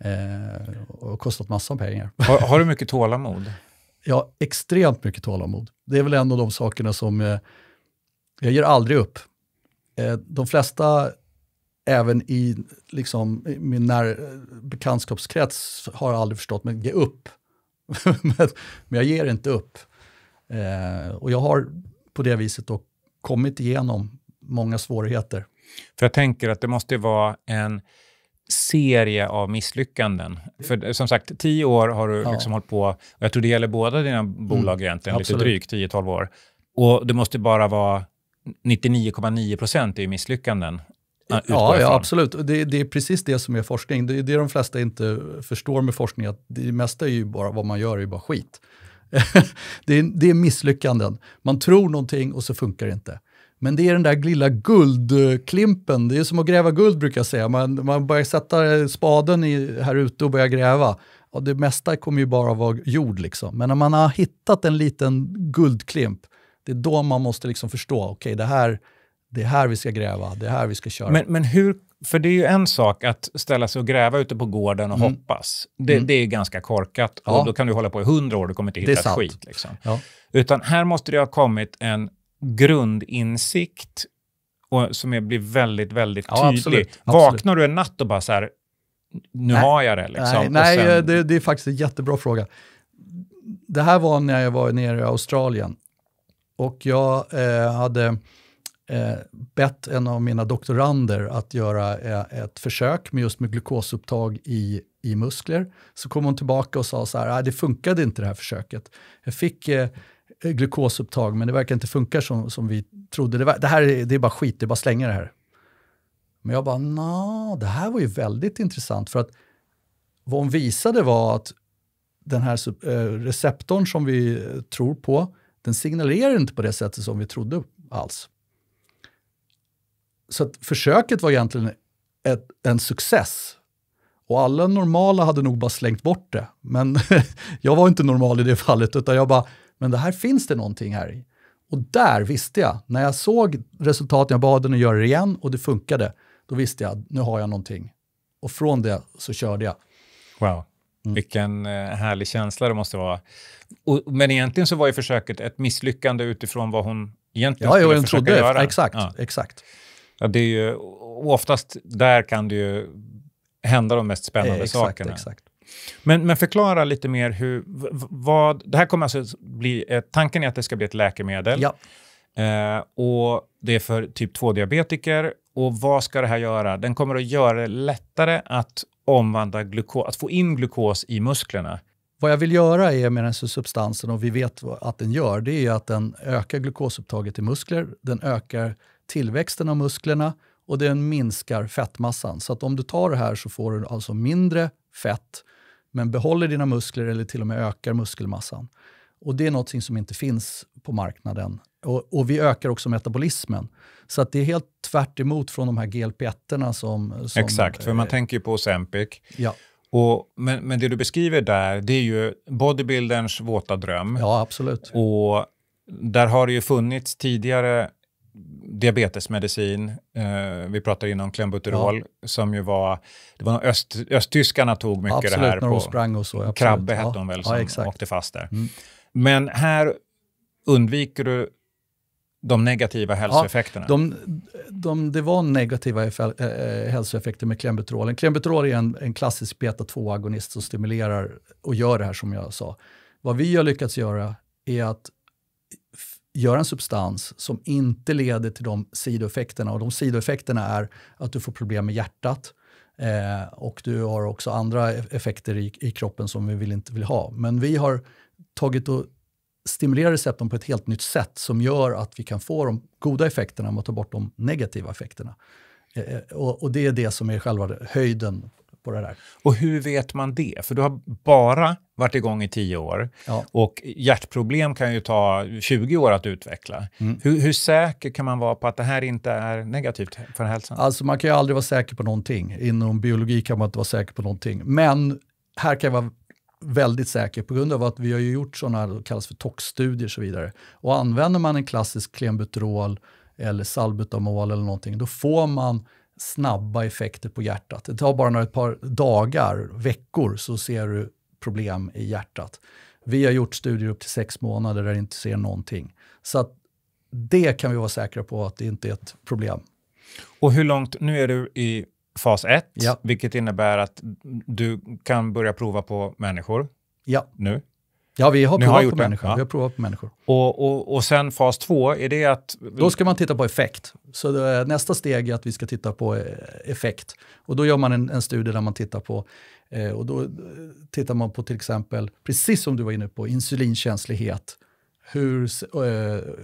eh, och kostat massa pengar. Har, har du mycket tålamod? ja, extremt mycket tålamod. Det är väl en av de sakerna som eh, jag ger aldrig upp. Eh, de flesta, även i liksom, min när, eh, bekantskapskrets, har aldrig förstått mig ge upp. men, men jag ger inte upp. Eh, och jag har på det viset då kommit igenom många svårigheter. För jag tänker att det måste vara en serie av misslyckanden. För som sagt, tio år har du ja. liksom hållit på, och jag tror det gäller båda dina mm, bolag mm, egentligen, absolut. lite drygt, 10-12 år. Och det måste bara vara 99,9 procent i misslyckanden. Eh, ja, ja, absolut. Det, det, är precis det som är forskning. Det är det de flesta inte förstår med forskning, att det mesta är ju bara, vad man gör är ju bara skit. det, är, det är misslyckanden. Man tror någonting och så funkar det inte. Men det är den där lilla guldklimpen. Det är som att gräva guld brukar jag säga. Man, man börjar sätta spaden i, här ute och börjar gräva. Ja, det mesta kommer ju bara vara jord liksom. Men när man har hittat en liten guldklimp, det är då man måste liksom förstå, okej okay, det, här, det är här vi ska gräva, det är här vi ska köra. Men, men hur för det är ju en sak att ställa sig och gräva ute på gården och mm. hoppas. Det, mm. det är ganska korkat och då kan du hålla på i hundra år, du kommer inte hitta ett sant. skit. Liksom. Ja. Utan här måste det ha kommit en grundinsikt och, som blir väldigt, väldigt ja, tydlig. Absolut, Vaknar du en natt och bara så här, nu nej, har jag det liksom. Nej, nej det, det, är faktiskt en jättebra fråga. Det här var när jag var nere i Australien och jag eh, hade eh, bett en av mina doktorander att göra eh, ett försök med just med glukosupptag i, i muskler. Så kom hon tillbaka och sa så här, det funkade inte det här försöket. Jag fick eh, eh, glukosupptag men det verkar inte funka som, som vi trodde. Det, var, det här är, det är bara skit, det är bara slänga det här. Men jag bara, nja, det här var ju väldigt intressant för att vad hon visade var att den här eh, receptorn som vi eh, tror på, den signalerar inte på det sättet som vi trodde alls. Så att försöket var egentligen ett, en success. Och alla normala hade nog bara slängt bort det. Men jag var inte normal i det fallet, utan jag bara, men det här finns det någonting här i. Och där visste jag, när jag såg resultaten, jag bad den att göra det igen och det funkade, då visste jag, nu har jag någonting. Och från det så körde jag. Wow. Mm. Vilken eh, härlig känsla det måste vara. Och, men egentligen så var ju försöket ett misslyckande utifrån vad hon egentligen ja, skulle försöka trodde, göra. Exakt, ja. exakt. Ja, det är ju, oftast där kan det ju hända de mest spännande eh, exakt, sakerna. Exakt. Men, men, förklara lite mer hur... Vad, det här kommer alltså bli... Eh, tanken är att det ska bli ett läkemedel. Ja. Eh, och Det är för typ 2-diabetiker. Och Vad ska det här göra? Den kommer att göra det lättare att omvandla glukos, att få in glukos i musklerna. Vad jag vill göra är med den här substansen, och vi vet att den gör, det är att den ökar glukosupptaget i muskler. Den ökar tillväxten av musklerna och den minskar fettmassan. Så att om du tar det här så får du alltså mindre fett men behåller dina muskler eller till och med ökar muskelmassan. Och Det är något som inte finns på marknaden. Och, och, Vi ökar också metabolismen. Så att det är helt tvärt från de här GLP-1 som, som, Exakt, för man eh, tänker ju på Ozempic. Ja. Och, men, men det du beskriver där, det är ju bodybuilderns våta dröm. Ja, absolut. Och där har det ju funnits tidigare diabetesmedicin. Eh, vi pratade innan om klenbuterol, ja. som ju var... Det var öst, östtyskarna tog mycket absolut, det här. När på, de sprang och så. Absolut. Krabbe hette ja. hon väl, som ja, åkte fast där. Mm. Men här undviker du de negativa hälsoeffekterna? Ja, de, de, det var negativa eh, eh, hälsoeffekter med klenbuterolen. Klenbuterol är en, en klassisk beta-2-agonist som stimulerar och gör det här som jag sa. Vad vi har lyckats göra är att göra en substans som inte leder till de sidoeffekterna. Och de sidoeffekterna är att du får problem med hjärtat eh, och du har också andra e-, effekter i, i kroppen som vi vill, inte vill ha. Men vi har tagit och stimulerar receptorn på ett helt nytt sätt som gör att vi kan få de goda effekterna om att ta bort de negativa effekterna. Eh, eh, och, och, det är det som är själva höjden på det där. Och hur vet man det? För du har bara varit igång i tio år ja. och hjärtproblem kan ju ta 20 år att utveckla. Mm. Hur, hur, säker kan man vara på att det här inte är negativt för hälsan? Alltså man kan ju aldrig vara säker på någonting. Inom biologi kan man inte vara säker på någonting. Men här kan jag vara väldigt säker på grund av att vi har gjort sådana här, kallas för toxstudier och så vidare. Och använder man en klassisk klenbuterol eller salbutamol eller någonting, då får man snabba effekter på hjärtat. Det tar bara några ett par dagar, veckor, så ser du problem i hjärtat. Vi har gjort studier upp till sex månader där det inte ser någonting. Så det kan vi vara säkra på att det inte är ett problem. Och hur långt, nu är du i fas 1, ja. vilket innebär att du kan börja prova på människor ja. nu. Ja, vi har, provat, har på människor. vi har provat på människor. Och, och, och sen fas två, är det att... Då ska man titta på effekt. Så det, nästa steg är att vi ska titta på eh, effekt. Och då gör man en, en studie där man tittar på eh, och då eh, tittar man på till exempel, precis som du var inne på, insulinkänslighet. Hur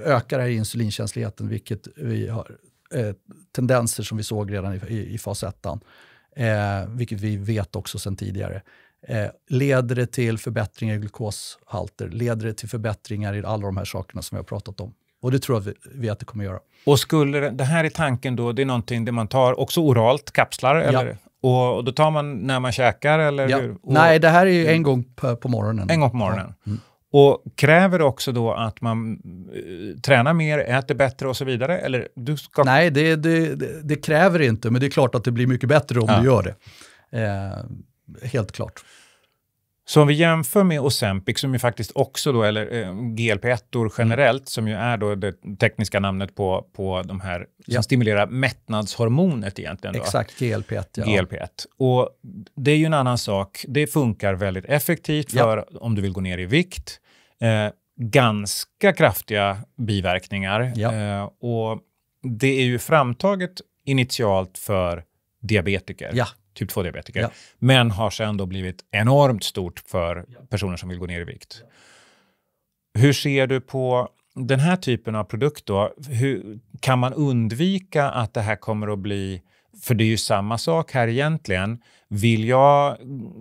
ökar det här insulinkänsligheten, vilket vi har tendenser som vi såg redan i, i, i fas 1, vilket vi vet också sedan tidigare. Eh, leder det till förbättringar i glukoshalter? Leder det till förbättringar i alla de här sakerna som vi har pratat om? Och det tror vi, vi att det kommer göra. Och skulle det, det här är tanken då, det är någonting där man tar också oralt, kapslar? Eller? Ja. Och, och, då tar man när man käkar? Eller ja. och, Nej, det här är ju en gång på, på morgonen. En gång på morgonen. Ja. Mm. Och kräver det också då att man eh, tränar mer, äter bättre och så vidare? Eller du ska... Nej, det, det, det, kräver inte, men det är klart att det blir mycket bättre om ja. du gör det. Eh, Helt klart. Så om vi jämför med Ozempic, som ju faktiskt också då, eller eh, GLP-1-or generellt, mm. som ju är då det tekniska namnet på, på de här som ja. stimulerar mättnadshormonet egentligen. Då. Exakt, GLP-1. Ja. GLP-1. Och det är ju en annan sak. Det funkar väldigt effektivt för ja. om du vill gå ner i vikt. Eh, ganska kraftiga biverkningar. Eh, och det är ju framtaget initialt för diabetiker typ 2-diabetiker, ja. men har sen då blivit enormt stort för personer som vill gå ner i vikt. Hur ser du på den här typen av produkt då? Hur, kan man undvika att det här kommer att bli för det är ju samma sak här egentligen. Vill jag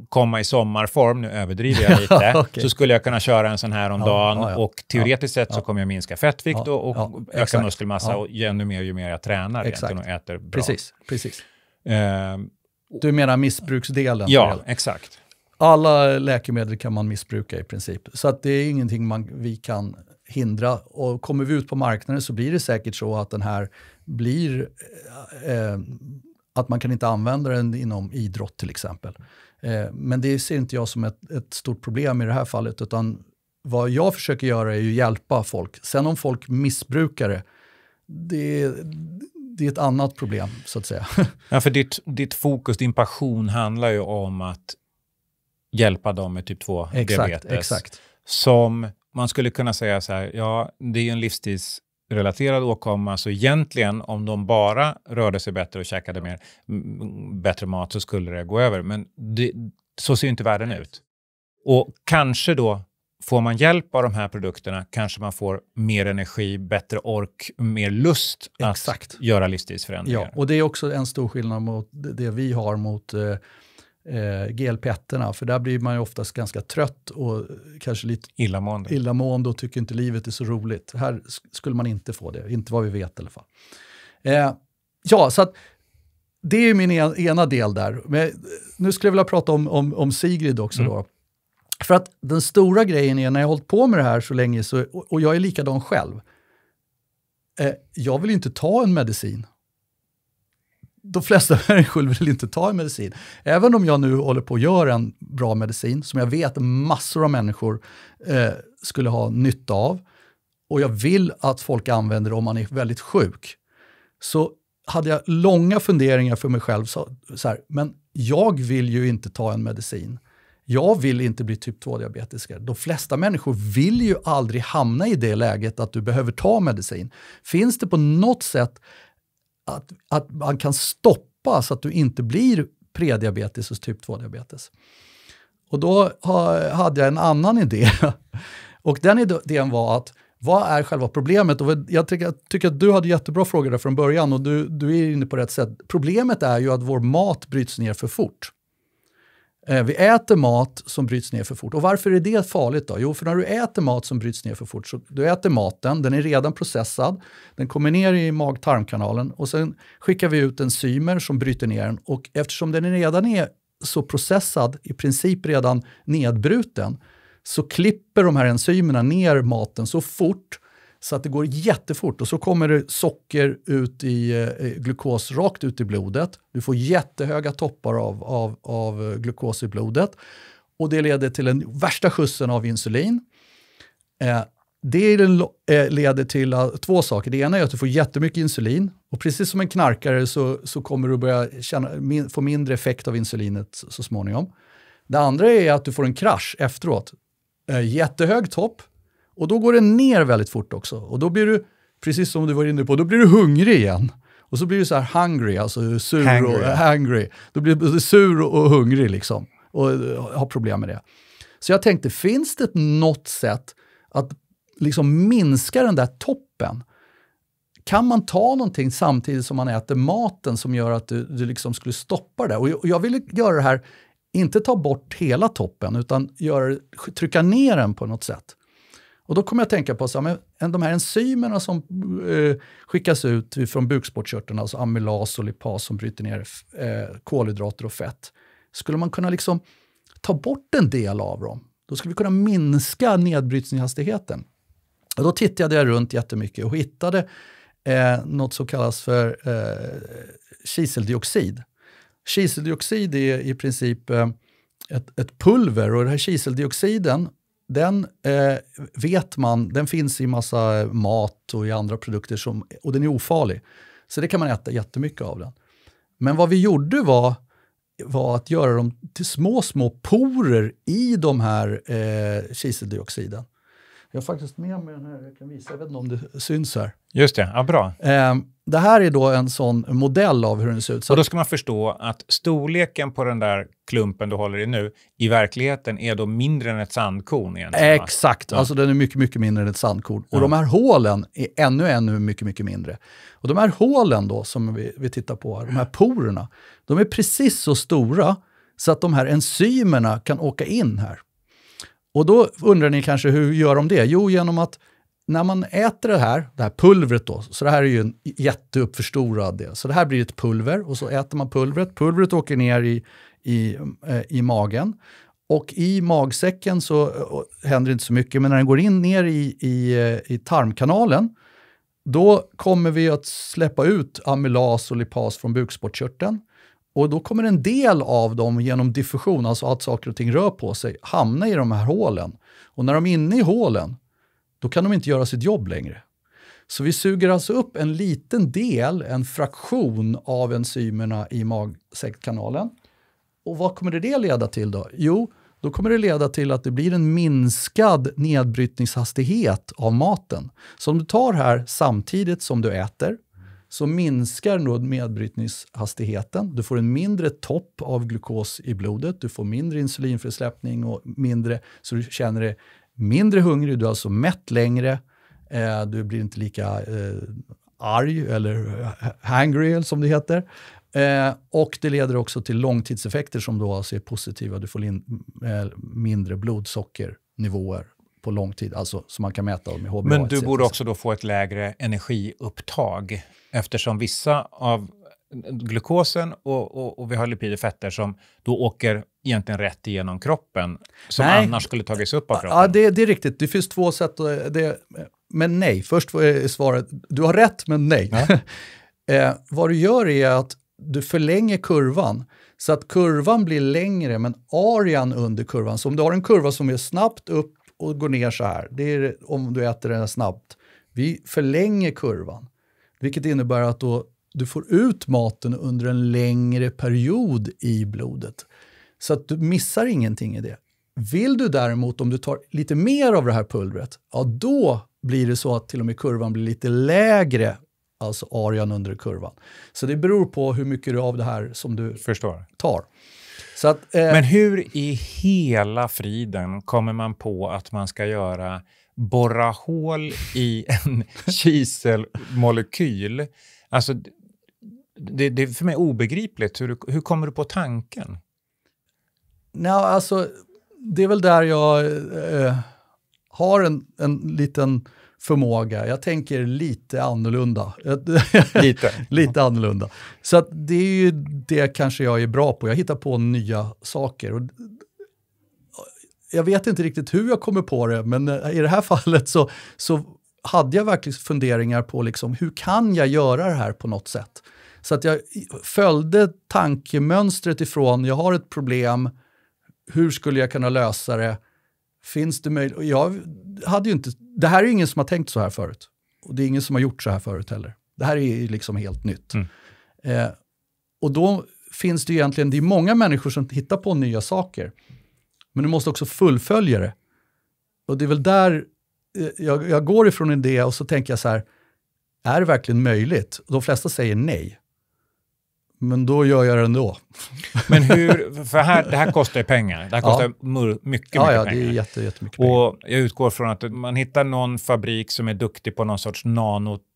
komma i sommarform, nu överdriver jag lite, okay. så skulle jag kunna köra en sån här om ja, dagen ja, ja. och teoretiskt sett så kommer jag minska fettvikt och, och öka exakt. muskelmassa och ännu mer ju mer jag tränar och äter bra. Precis, precis. Uh, du menar missbruksdelen? Ja, exakt. Alla läkemedel kan man missbruka i princip. Så att det är ingenting man, vi kan hindra. Och kommer vi ut på marknaden så blir det säkert så att den här blir... Eh, att man kan inte använda den inom idrott till exempel. Eh, men det ser inte jag som ett, ett stort problem i det här fallet. Utan vad jag försöker göra är att hjälpa folk. Sen om folk missbrukar det, det är ett annat problem, så att säga. Ja, för ditt, ditt fokus, din passion handlar ju om att hjälpa dem med typ 2-diabetes. Exakt, Som man skulle kunna säga så här, ja, det är ju en livstids åkomma, så egentligen om de bara rörde sig bättre och käkade mer, bättre mat så skulle det gå över. Men det, så ser ju inte världen ut. Och kanske då får man hjälp av de här produkterna kanske man får mer energi, bättre ork, mer lust Exakt. att göra livsstilsförändringar. Ja, och det är också en stor skillnad mot det vi har mot eh, eh GLP-1, för där blir man ju oftast ganska trött och kanske lite illamående. illamående och tycker inte livet är så roligt. Här skulle man inte få det, inte vad vi vet i alla fall. Eh, ja, så att det är min e-, ena del där. Men eh, nu skulle jag vilja prata om, om, om Sigrid också. Mm. Då. För att den stora grejen är, när jag har hållit på med det här så länge, så, och jag är likadan själv, eh, jag vill inte ta en medicin. De flesta människor vill inte ta en medicin. Även om jag nu håller på att göra en bra medicin, som jag vet massor av människor eh, skulle ha nytta av, och jag vill att folk använder det om man är väldigt sjuk, så hade jag långa funderingar för mig själv, så, så här, men jag vill ju inte ta en medicin. Jag vill inte bli typ 2-diabetiker. De flesta människor vill ju aldrig hamna i det läget att du behöver ta medicin. Finns det på något sätt att, att man kan stoppa så att du inte blir prediabetes och typ 2-diabetes? Och då hade jag en annan idé. och den idén var att vad är själva problemet? Och jag tycker, tycker, att du hade jättebra frågor där från början och du, du är inne på rätt sätt. Problemet är ju att vår mat bryts ner för fort. Eh, vi äter mat som bryts ner för fort. Och varför är det farligt då? Jo, för när du äter mat som bryts ner för fort, så du äter maten, den är redan processad, den kommer ner i mag-tarmkanalen och sen skickar vi ut enzymer som bryter ner den. Och eftersom den redan är så processad, i princip redan nedbruten, så klipper de här enzymerna ner maten så fort så att det går jättefort och så kommer det socker ut i eh, eh glukos rakt ut i blodet. Du får jättehöga toppar av, av, av eh, glukos i blodet och det leder till den värsta skjutsen av insulin. Eh, det eh, leder till två saker. Det ena är att du får jättemycket insulin och precis som en knarkare så, så kommer du börja känna, få mindre effekt av insulinet så, småningom. Det andra är att du får en krasch efteråt. jättehög topp, och då går det ner väldigt fort också. Och då blir du, precis som du var inne på, då blir du hungrig igen. Och så blir du så här hungry, alltså sur hangry. och hungry. Då blir du sur och hungrig liksom. Och eh, har problem med det. Så jag tänkte, finns det något sätt att liksom minska den där toppen? Kan man ta någonting samtidigt som man äter maten som gör att du, du liksom skulle stoppa det? Och jag, och jag ville göra det här, inte ta bort hela toppen, utan göra, trycka ner den på något sätt. Och då kommer jag att tänka på så här, men de här enzymerna som eh, skickas ut från bukspottkörteln, alltså amylas och lipas som bryter ner eh, kolhydrater och fett. Skulle man kunna liksom ta bort en del av dem? Då skulle vi kunna minska nedbrytningshastigheten. Och då tittade jag runt jättemycket och hittade eh, något som kallas för eh, kiseldioxid. Kiseldioxid är i princip eh, ett, ett, pulver och den här kiseldioxiden den eh, vet man, den finns i massa mat och i andra produkter som, och den är ofarlig. Så det kan man äta jättemycket av den. Men vad vi gjorde var, var att göra dem till små, små porer i de här eh, kiseldioxiden. Jag har faktiskt med mig den här, jag kan visa, jag vet inte om det syns här. Just det, ja, bra. Ehm, det här är då en sån modell av hur den ser ut. Så och då ska man förstå att storleken på den där klumpen du håller i nu, i verkligheten är då mindre än ett sandkorn egentligen? Exakt, ja. alltså den är mycket, mycket mindre än ett sandkorn. Och ja. de här hålen är ännu, ännu mycket, mycket mindre. Och de här hålen då som vi, vi tittar på här, de här porerna, de är precis så stora så att de här enzymerna kan åka in här. Och då undrar ni kanske hur gör de det? Jo, genom att när man äter det här, det här pulvret då, så det här är ju en jätteuppförstorad del, så det här blir ett pulver och så äter man pulvret, pulvret åker ner i, i, eh, i magen och i magsäcken så eh, händer inte så mycket, men när den går in ner i, i, eh, i tarmkanalen, då kommer vi att släppa ut amylas och lipas från bukspottkörteln. Och då kommer en del av dem genom diffusion, alltså att saker och ting rör på sig, hamna i de här hålen. Och när de är inne i hålen, då kan de inte göra sitt jobb längre. Så vi suger alltså upp en liten del, en fraktion av enzymerna i magsäckkanalen. Och vad kommer det leda till då? Jo, då kommer det leda till att det blir en minskad nedbrytningshastighet av maten. Så om du tar här samtidigt som du äter, så minskar då medbrytningshastigheten. Du får en mindre topp av glukos i blodet, du får mindre insulinfrisläppning och mindre, så du känner dig mindre hungrig, du är alltså mätt längre, eh, du blir inte lika eh, arg eller hangry som det heter. Eh, och det leder också till långtidseffekter som då alltså är positiva. Du får in, eh, mindre blodsockernivåer på lång tid, alltså som man kan mäta med HBA. Men du borde också då få ett lägre energiupptag eftersom vissa av glukosen och, och, och, vi har lipider fetter som då åker egentligen rätt igenom kroppen, som nej. annars skulle tagits upp av kroppen. Ja, det, det är riktigt. Det finns två sätt. Eh, det, men nej, först är eh, svaret, du har rätt, men nej. Ja. eh, vad du gör är att du förlänger kurvan, så att kurvan blir längre, men arean under kurvan, så om du har en kurva som är snabbt upp och går ner så här. Det är om du äter den snabbt. Vi förlänger kurvan, vilket innebär att då du får ut maten under en längre period i blodet. Så att du missar ingenting i det. Vill du däremot, om du tar lite mer av det här pulvret, ja då blir det så att till och med kurvan blir lite lägre, alltså arean under kurvan. Så det beror på hur mycket av det här som du Förstår. tar. Att, eh... Men hur i hela friden kommer man på att man ska göra borra hål i en kiselmolekyl? Alltså, det, det, är för mig obegripligt. Hur, hur kommer du på tanken? Nej, alltså, det är väl där jag eh, har en, en liten förmåga. Jag tänker lite annorlunda. Lite. lite annorlunda. Så att det är ju det kanske jag är bra på. Jag hittar på nya saker. Och jag vet inte riktigt hur jag kommer på det, men eh, i det här fallet så, så hade jag verkligen funderingar på liksom, hur kan jag göra det här på något sätt? Så att jag följde tankemönstret ifrån, jag har ett problem, hur skulle jag kunna lösa det? Finns det möjlighet? Jag hade ju inte det här är ingen som har tänkt så här förut. Och det är ingen som har gjort så här förut heller. Det här är ju liksom helt nytt. Mm. Eh, och då finns det ju egentligen, det är många människor som hittar på nya saker. Men du måste också fullfölja det. Och det är väl där eh, jag, jag, går ifrån en idé och så tänker jag så här, är det verkligen möjligt? Och de flesta säger nej. Men då gör jag det ändå. Men hur, för här, det här kostar ju pengar. Det här kostar ja. mycket, mycket ja, ja, pengar. Ja, det är jätte, jättemycket pengar. Och jag utgår från att man hittar någon fabrik som är duktig på någon sorts nanoteknik.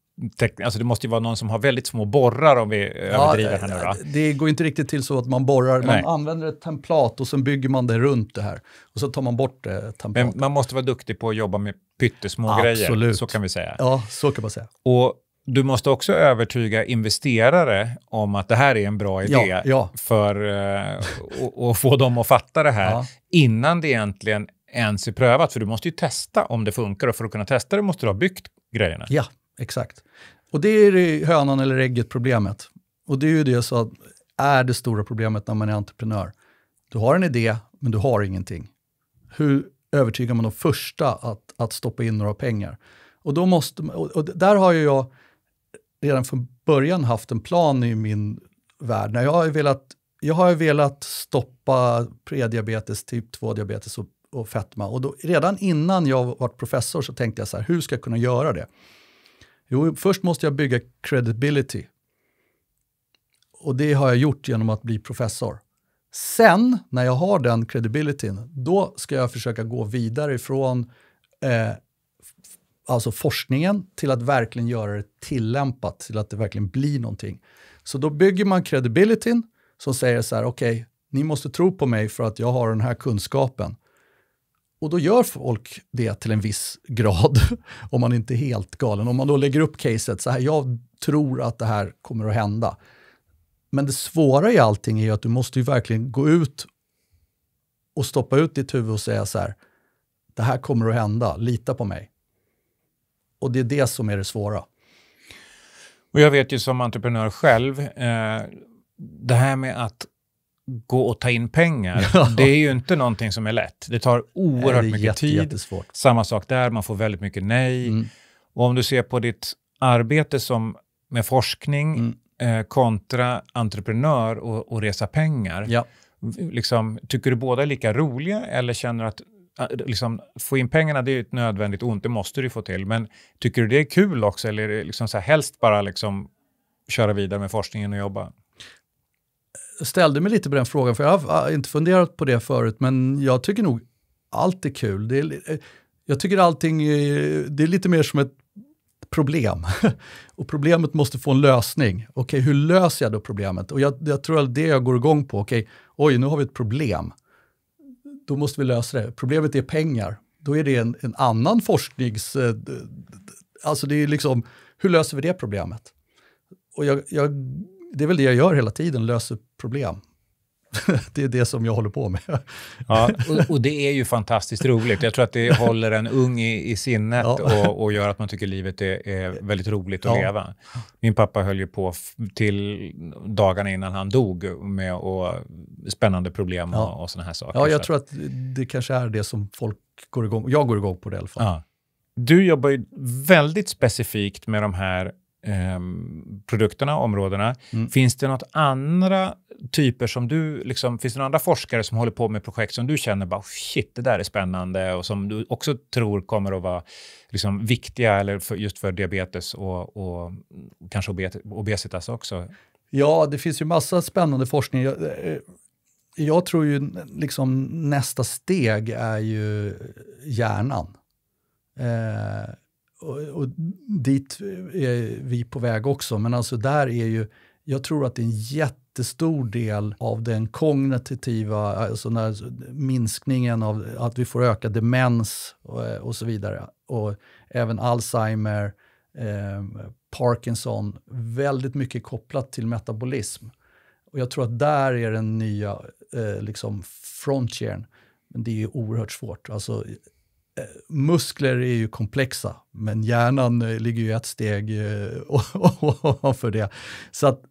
Alltså det måste ju vara någon som har väldigt små borrar om vi överdriver ja, här nu. Då. Det går inte riktigt till så att man borrar, Nej. man använder ett templat och sen bygger man det runt det här. Och så tar man bort det. templatet. Men man måste vara duktig på att jobba med pyttesmå Absolut. grejer, så kan vi säga. Ja, så kan man säga. Och du måste också övertyga investerare om att det här är en bra idé ja, ja. för att eh, få dem att fatta det här ja. innan det egentligen ens är prövat. För du måste ju testa om det funkar och för att kunna testa det måste du ha byggt grejerna. Ja, exakt. Och det är hönan eller ägget problemet. Och det är ju det som är det stora problemet när man är entreprenör. Du har en idé, men du har ingenting. Hur övertygar man de första att, att stoppa in några pengar? Och, då måste, och där har ju jag redan från början haft en plan i min värld. När jag, har velat, jag har velat stoppa prediabetes, typ 2-diabetes och, och fetma. Och då, redan innan jag var professor så tänkte jag så här, hur ska jag kunna göra det? Jo, först måste jag bygga credibility. Och det har jag gjort genom att bli professor. Sen, när jag har den credibilityn, då ska jag försöka gå vidare ifrån eh, alltså forskningen till att verkligen göra det tillämpat, till att det verkligen blir någonting. Så då bygger man credibilityn som säger så här, okej, okay, ni måste tro på mig för att jag har den här kunskapen. Och då gör folk det till en viss grad, om man inte är helt galen. Om man då lägger upp caset så här, jag tror att det här kommer att hända. Men det svåra i allting är ju att du måste ju verkligen gå ut och stoppa ut ditt huvud och säga så här, det här kommer att hända, lita på mig. Och det är det som är det svåra. Och jag vet ju som entreprenör själv, eh, det här med att gå och ta in pengar, det är ju inte någonting som är lätt. Det tar oerhört det mycket jätte, tid. Jättesvårt. Samma sak där, man får väldigt mycket nej. Mm. Och om du ser på ditt arbete som, med forskning mm. eh, kontra entreprenör och, och resa pengar, ja. liksom, tycker du båda är lika roliga eller känner du att Eh, liksom, få in pengarna det är ett nödvändigt ont, det måste du få till. Men tycker du det är kul också eller är det liksom så här, helst bara liksom köra vidare med forskningen och jobba? Jag ställde mig lite på den frågan, för jag har inte funderat på det förut, men jag tycker nog allt är kul. Det är, eh, jag tycker allting det är lite mer som ett problem. och problemet måste få en lösning. Okej, okay, hur löser jag då problemet? Och jag, jag tror att det jag går igång på, okej, okay, oj, nu har vi ett problem då måste vi lösa det. Problemet är pengar. Då är det en, en annan forsknings... Eh, alltså det är liksom, hur löser vi det problemet? Och jag, jag, det är väl det jag gör hela tiden, löser problem. det är det som jag håller på med. Ja, och, och, det är ju fantastiskt roligt. Jag tror att det håller en ung i, i sinnet ja. och, och, gör att man tycker livet är, är väldigt roligt att ja. leva. Min pappa höll ju på till dagarna innan han dog med och, spännande problem ja. och, sådana här saker. Ja, jag tror att det kanske är det som folk går igång Jag går igång på det i alla fall. Du jobbar ju väldigt specifikt med de här Ehm, produkterna, områdena. Mm. Finns det något andra typer som du, liksom, finns det några andra forskare som håller på med projekt som du känner bara shit, det där är spännande och som du också tror kommer att vara liksom, viktiga eller för, just för diabetes och, och kanske obesitas också? Ja, det finns ju massa spännande forskning. Jag, eh, jag tror ju liksom nästa steg är ju hjärnan. Eh, och, och dit är vi på väg också, men alltså där är ju, jag tror att det är en jättestor del av den kognitiva, alltså när, minskningen av att vi får ökad demens och, och så vidare. Och även Alzheimer, eh, Parkinson, väldigt mycket kopplat till metabolism. Och jag tror att där är den nya eh, liksom frontieren. Men det är ju oerhört svårt. Alltså, Eh, muskler är ju komplexa, men hjärnan eh, ligger ju ett steg eh, ovanför det. Så att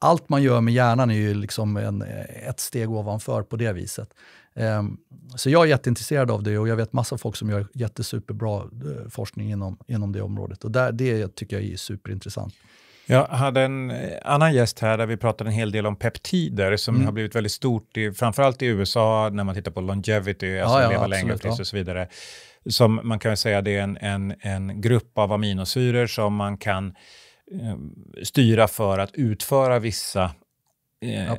allt man gör med hjärnan är ju liksom en, ett steg ovanför på det viset. Ehm, så jag är jätteintresserad av det och jag vet massa folk som gör jättesuperbra forskning inom, inom det området. Och där, det tycker jag är superintressant. Jag hade en eh, annan gäst här där vi pratade en hel del om peptider som mm. har blivit väldigt stort, i, framförallt i USA när man tittar på longevity, alltså ja, ja, leva längre ja. och så vidare. Som man kan säga det är en, en, en grupp av aminosyror som man kan eh, styra för att utföra vissa Eh,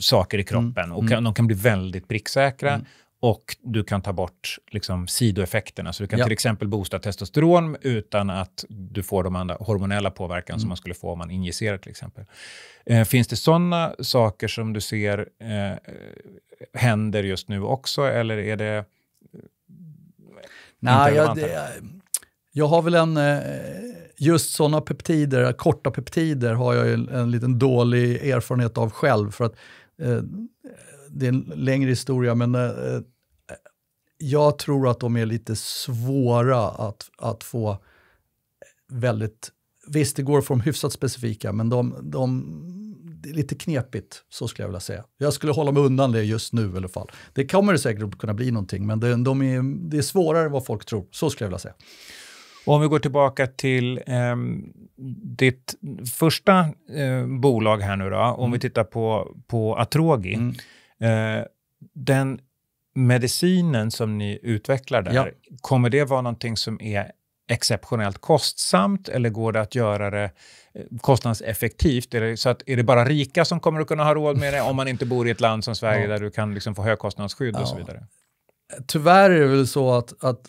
saker i kroppen. Mm. Och kan, mm. de kan bli väldigt pricksäkra. Mm och du kan ta bort liksom, sidoeffekterna. Så du kan ja. till exempel boosta testosteron utan att du får de andra hormonella påverkan mm. som man skulle få om man injicerar till exempel. Eh, finns det sådana saker som du ser eh, händer just nu också eller är det eh, inte Nej, jag, det, jag har väl en... Eh, just sådana peptider, eh, korta peptider, har jag en, liten dålig erfarenhet av själv. för att det är en längre historia, men jag tror att de är lite svåra att, att få väldigt, visst det går att få dem hyfsat specifika, men de, de, det är lite knepigt, så skulle jag vilja säga. Jag skulle hålla mig undan det just nu i alla fall. Det kommer det säkert att kunna bli någonting, men det, de är, det är svårare än vad folk tror, så skulle jag vilja säga. Och om vi går tillbaka till eh, ditt första eh, bolag här nu då, om mm. vi tittar på, på Atrogi. Mm. Eh, den medicinen som ni utvecklar där, ja. kommer det vara någonting som är exceptionellt kostsamt eller går det att göra det eh, kostnadseffektivt? Är det, så att, är det bara rika som kommer att kunna ha råd med det om man inte bor i ett land som Sverige ja. där du kan liksom få högkostnadsskydd ja. och så vidare? Tyvärr är det väl så att, att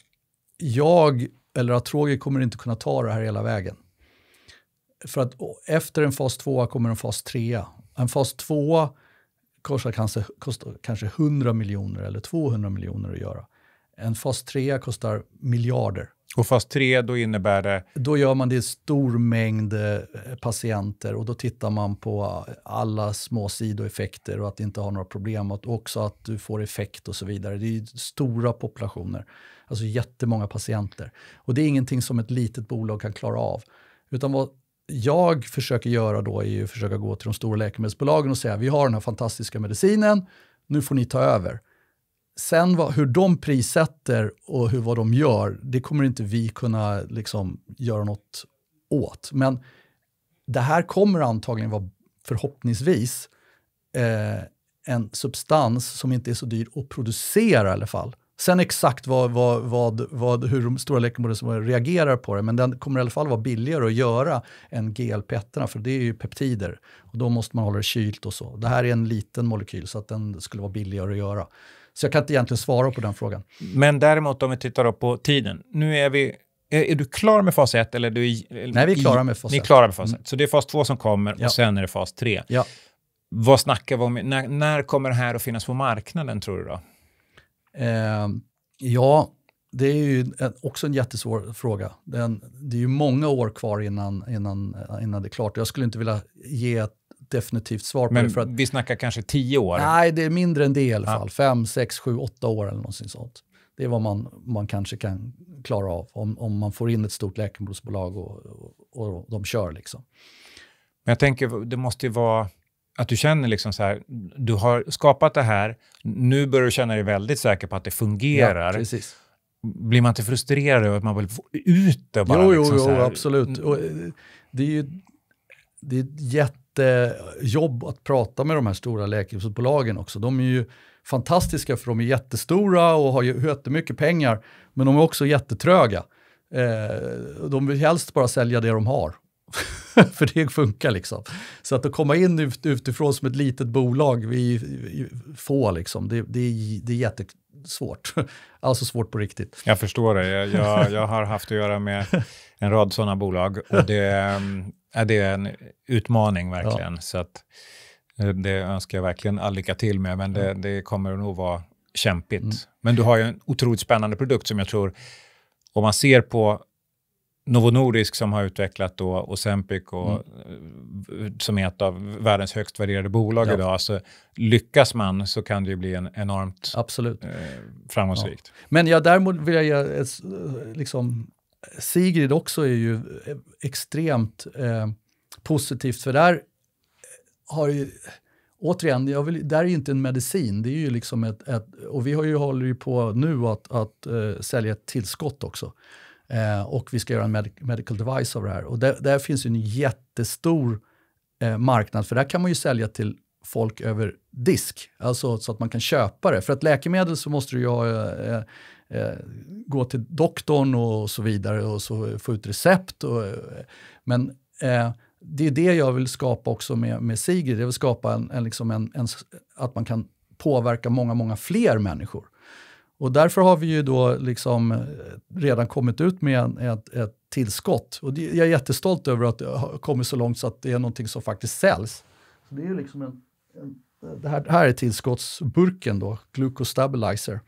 jag eller Atrogi kommer inte kunna ta det här hela vägen. För att efter en fas 2 kommer en fas 3. En fas 2 kostar kanske, kostar kanske 100 miljoner eller 200 miljoner att göra. En fas 3 kostar miljarder. Och fas 3, då innebär det? Då gör man det i stor mängd eh, patienter och då tittar man på alla små sidoeffekter och att det inte har några problem och också att du får effekt och så vidare. Det är stora populationer, alltså jättemånga patienter. Och det är ingenting som ett litet bolag kan klara av. Utan vad jag försöker göra då är att försöka gå till de stora läkemedelsbolagen och säga vi har den här fantastiska medicinen, nu får ni ta över. Sen vad, hur de prissätter och hur, vad de gör, det kommer inte vi kunna liksom, göra något åt. Men det här kommer antagligen vara, förhoppningsvis, eh, en substans som inte är så dyr att producera i alla fall, Sen exakt vad, vad, vad, vad hur de stora läkemedelsbolagen reagerar på det, men den kommer i alla fall vara billigare att göra än GLP-1, för det är ju peptider. Och då måste man hålla det kylt och så. Det här är en liten molekyl, så att den skulle vara billigare att göra. Så jag kan inte egentligen svara på den frågan. Men däremot om vi tittar på tiden. Nu är vi är, du klar med fas 1? Eller du är, Nej, vi är klara med fas 1. Ni är klara med fas 1. Mm. Så det är fas 2 som kommer ja. och sen är det fas 3. Ja. Vad snackar vi om? När, när, kommer det här att finnas på marknaden, tror du? då? Eh, ja, det är ju också en jättesvår fråga. Den, det är ju många år kvar innan, innan, innan det är klart. Jag skulle inte vilja ge ett definitivt svar på Men det. För att, vi snackar kanske tio år? Nej, det är mindre än det i alla fall. Ja. Fem, sex, sju, åtta år eller någonting sånt. Det är vad man, man kanske kan klara av om, om man får in ett stort läkemedelsbolag och, och, och de kör. Liksom. Men jag tänker, det måste ju vara att du känner liksom så här, du har skapat det här, nu börjar du känna dig väldigt säker på att det fungerar. Ja, Blir man inte frustrerad över att man vill få ut det? Bara, jo, jo, liksom jo absolut. Mm. Och eh, det är ju det är ett jättejobb att prata med de här stora läkemedelsbolagen också. De är ju fantastiska för de är jättestora och har jättemycket pengar, men de är också jättetröga. Eh, de vill helst bara sälja det de har för det funkar liksom. Så att, komma in ut, utifrån som ett litet bolag, vi är få liksom, det, det, det är jättesvårt. Alltså svårt på riktigt. Jag förstår det. Jag, jag, jag har haft att göra med en rad sådana bolag och det, är eh, det är en utmaning verkligen. Ja. Så att, eh, det önskar jag verkligen all lycka till med, men det, det kommer nog vara kämpigt. Mm. Men du har ju en otroligt spännande produkt som jag tror, om man ser på Novo Nordisk som har utvecklat då Ozempic och, mm. Eh, som är ett av världens högst värderade bolag ja. idag. Alltså, lyckas man så kan det ju bli en enormt Absolut. Eh, framgångsrikt. Ja. Men jag däremot vill jag ge, eh, liksom, Sigrid också är ju eh, extremt eh, positivt för där har ju, återigen, jag vill, där är ju inte en medicin. Det är ju liksom ett, ett och vi har ju, håller ju på nu att, att uh, sälja ett tillskott också. Eh, och vi ska göra en med medical device av det här. Och där, där finns ju en jättestor eh, marknad, för där kan man ju sälja till folk över disk, alltså så att man kan köpa det. För att läkemedel så måste du ju ha, eh, eh, eh gå till doktorn och så vidare och så få ut recept. Och, men det är det jag vill skapa också med, med Sigrid, jag vill skapa en, en, liksom en, en, att man kan påverka många, många fler människor. Och därför har vi ju då liksom eh, redan kommit ut med en, ett, ett tillskott. Och jag är jättestolt över att det har kommit så långt så att det är någonting som faktiskt säljs. Så det är liksom en, en det här, det här, är tillskottsburken då, Glucostabilizer.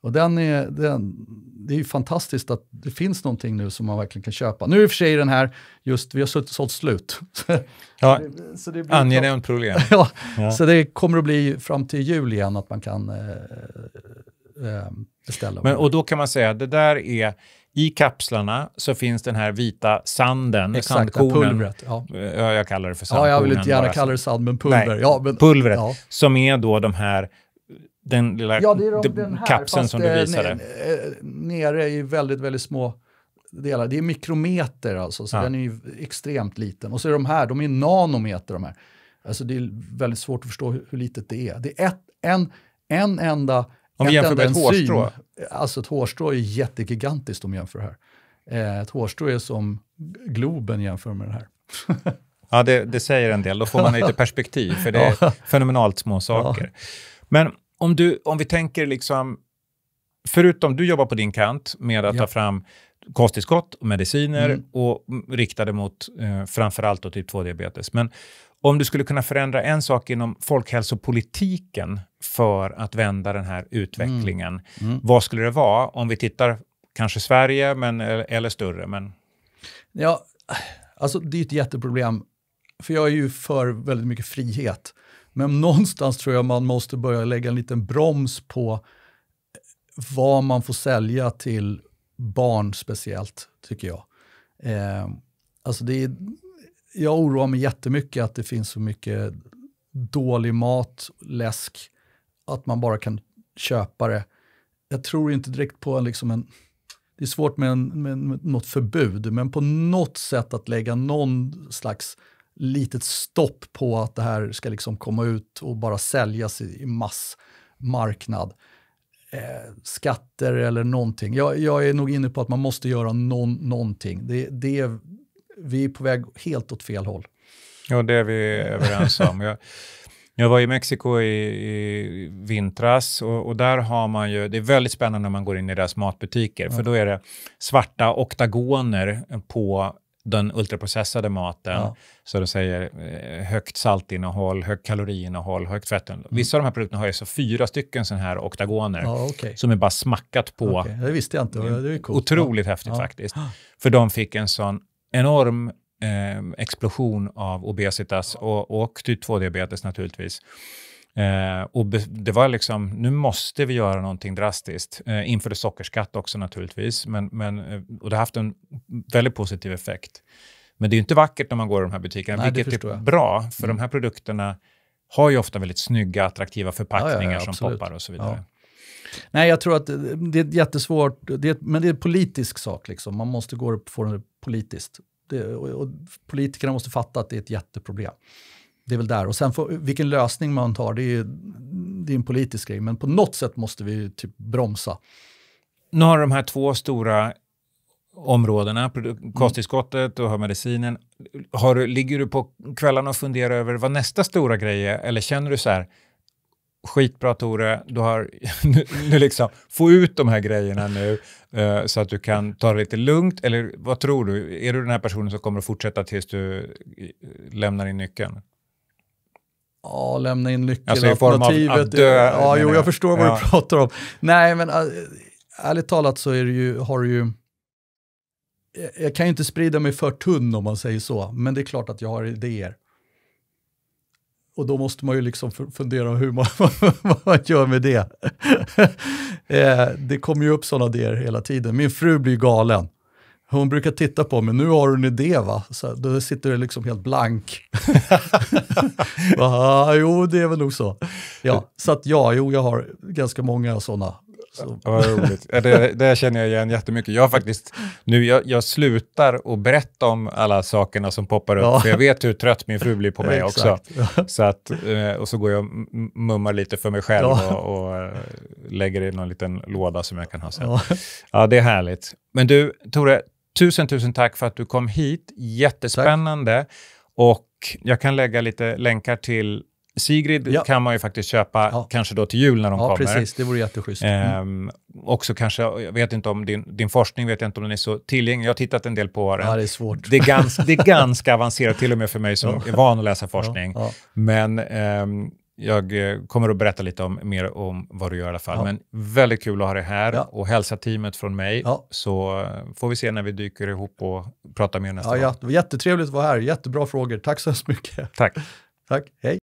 Och den är, den, det är ju fantastiskt att det finns någonting nu som man verkligen kan köpa. Nu i och för sig den här, just vi har sålt slut. Ja, så det blir angenämt problem. ja, ja, Så det kommer att bli fram till jul igen att man kan eh, Ehm, beställa. Men, och då kan man säga att det där är i kapslarna så finns den här vita sanden, Exakt, sandkornen. Pulvret, eh, ja. Jag kallar det för sandkornen. Ja, jag vill inte gärna kalla det sand, men pulver. Nej, ja, men, pulvret, ja. som är då de här den lilla ja, det är de, den här, kapseln som du visade. Eh, nere i väldigt, väldigt små delar. Det är mikrometer alltså, så ja. den är ju extremt liten. Och så är de här, de är nanometer de här. Alltså det är väldigt svårt att förstå hur, hur litet det är. Det är ett, en, en enda om vi jämför med ett hårstrå? Syn, alltså ett hårstrå är jättegigantiskt om vi jämför här. Eh, ett hårstrå är som Globen jämför med det här. ja, det, det, säger en del. Då får man lite perspektiv, för det är fenomenalt små saker. Ja. Men om, du, om vi tänker liksom, förutom du jobbar på din kant med att ja. ta fram kosttillskott och mediciner mm. och riktade mot eh, framförallt typ 2-diabetes. Men om du skulle kunna förändra en sak inom folkhälsopolitiken för att vända den här utvecklingen, mm. Mm. vad skulle det vara? Om vi tittar kanske Sverige men, eller större. Men... Ja, alltså det är ett jätteproblem. För jag är ju för väldigt mycket frihet. Men någonstans tror jag man måste börja lägga en liten broms på eh, vad man får sälja till barn speciellt, tycker jag. Eh, alltså det är, jag oroar mig jättemycket att det finns så mycket dålig mat, läsk, att man bara kan köpa det. Jag tror inte direkt på liksom en, det är svårt med, en, med något förbud, men på något sätt att lägga någon slags litet stopp på att det här ska liksom komma ut och bara säljas i, i massmarknad. Eh, skatter eller någonting. Jag, jag, är nog inne på att man måste göra någon, någonting. Det, det, vi är på väg helt åt fel håll. Ja, det är vi överens om. Jag, jag var i Mexiko i, i vintras och, och, där har man ju, det är väldigt spännande när man går in i deras matbutiker, mm. för då är det svarta oktagoner på den ultraprocessade maten. Ja. Så de säger eh, högt saltinnehåll, högt kaloriinnehåll, högt fett. Mm. Vissa mm. av de här produkterna har ju så fyra stycken sådana här oktagoner ja, okay. som är bara smackat på. Okay. Det visste jag inte. Mm. Det är coolt. Otroligt ja. häftigt faktiskt. För de fick en sån enorm eh, explosion av obesitas och, och typ 2-diabetes naturligtvis. Eh, och det var liksom, nu måste vi göra någonting drastiskt. Eh, införde sockerskatt också naturligtvis, men, men, eh, och det har haft en väldigt positiv effekt. Men det är ju inte vackert när man går i de här butikerna, Nej, vilket är bra, för mm. de här produkterna har ju ofta väldigt snygga, attraktiva förpackningar ja, ja, ja, som poppar och så vidare. Nej, jag tror att det är jättesvårt, det är, men det är en politisk sak. Liksom. Man måste gå och få den politiskt. Det, och, och politikerna måste fatta att det är ett jätteproblem. Det är väl där. Och sen får, vilken lösning man tar, det är, ju, det är en politisk grej, men på något sätt måste vi typ bromsa. Nu har de här två stora områdena, mm. kosttillskottet och medicinen. Har, ligger du på kvällarna och funderar över vad nästa stora grej är? Eller känner du så här, skitbra Tore, du har, nu, nu liksom, få ut de här grejerna nu uh, så att du kan ta det lite lugnt. Eller vad tror du? Är du den här personen som kommer att fortsätta tills du eh, lämnar in nyckeln? Ja, lämna in nyckeln. Alltså i form av att dö? Är, ja, jo, jag, jag förstår vad ja. du pratar om. Nej, men eh, ärligt talat så är det ju, har du ju... Jag kan ju inte sprida mig för tunn om man säger så, men det är klart att jag har idéer och då måste man ju liksom fundera hur man, man gör med det. Eh, det kommer ju upp sådana idéer hela tiden. Min fru blir galen. Hon brukar titta på mig, nu har du en idé va? Så då sitter du liksom helt blank. jo, det är väl nog så. Ja, så att ja, jo, jag har ganska många sådana så. vad roligt. Det, det känner jag igen jättemycket. Jag faktiskt, nu, jag, jag slutar att berätta om alla sakerna som poppar upp, ja. för jag vet hur trött min fru blir på mig också. Så att, eh, och så går jag och mummar lite för mig själv ja. och, och, eh, lägger i någon liten låda som jag kan ha sen. Ja. ja, det är härligt. Men du, Tore, tusen, tusen tack för att du kom hit. Jättespännande. Tack. Och jag kan lägga lite länkar till Sigrid ja. kan man ju faktiskt köpa, ja. kanske då till jul när de ja, kommer. Ja, precis. Det vore jätteschysst. Mm. Ehm, också kanske, jag vet inte om din, din forskning, vet jag inte om den är så tillgänglig. Jag har tittat en del på den. Ja, det är svårt. Det är, gans, det är ganska avancerat, till och med för mig som är van att läsa forskning. Men ehm, jag eh, kommer att berätta lite om, mer om vad du gör i alla fall. Ja. Men väldigt kul att ha dig här ja. och hälsa teamet från mig. Ja. Så eh, får vi se när vi dyker ihop och pratar mer nästa ja, gång. Ja, det var jättetrevligt att vara här. Jättebra frågor. Tack så hemskt mycket. Tack. Tack. Hej.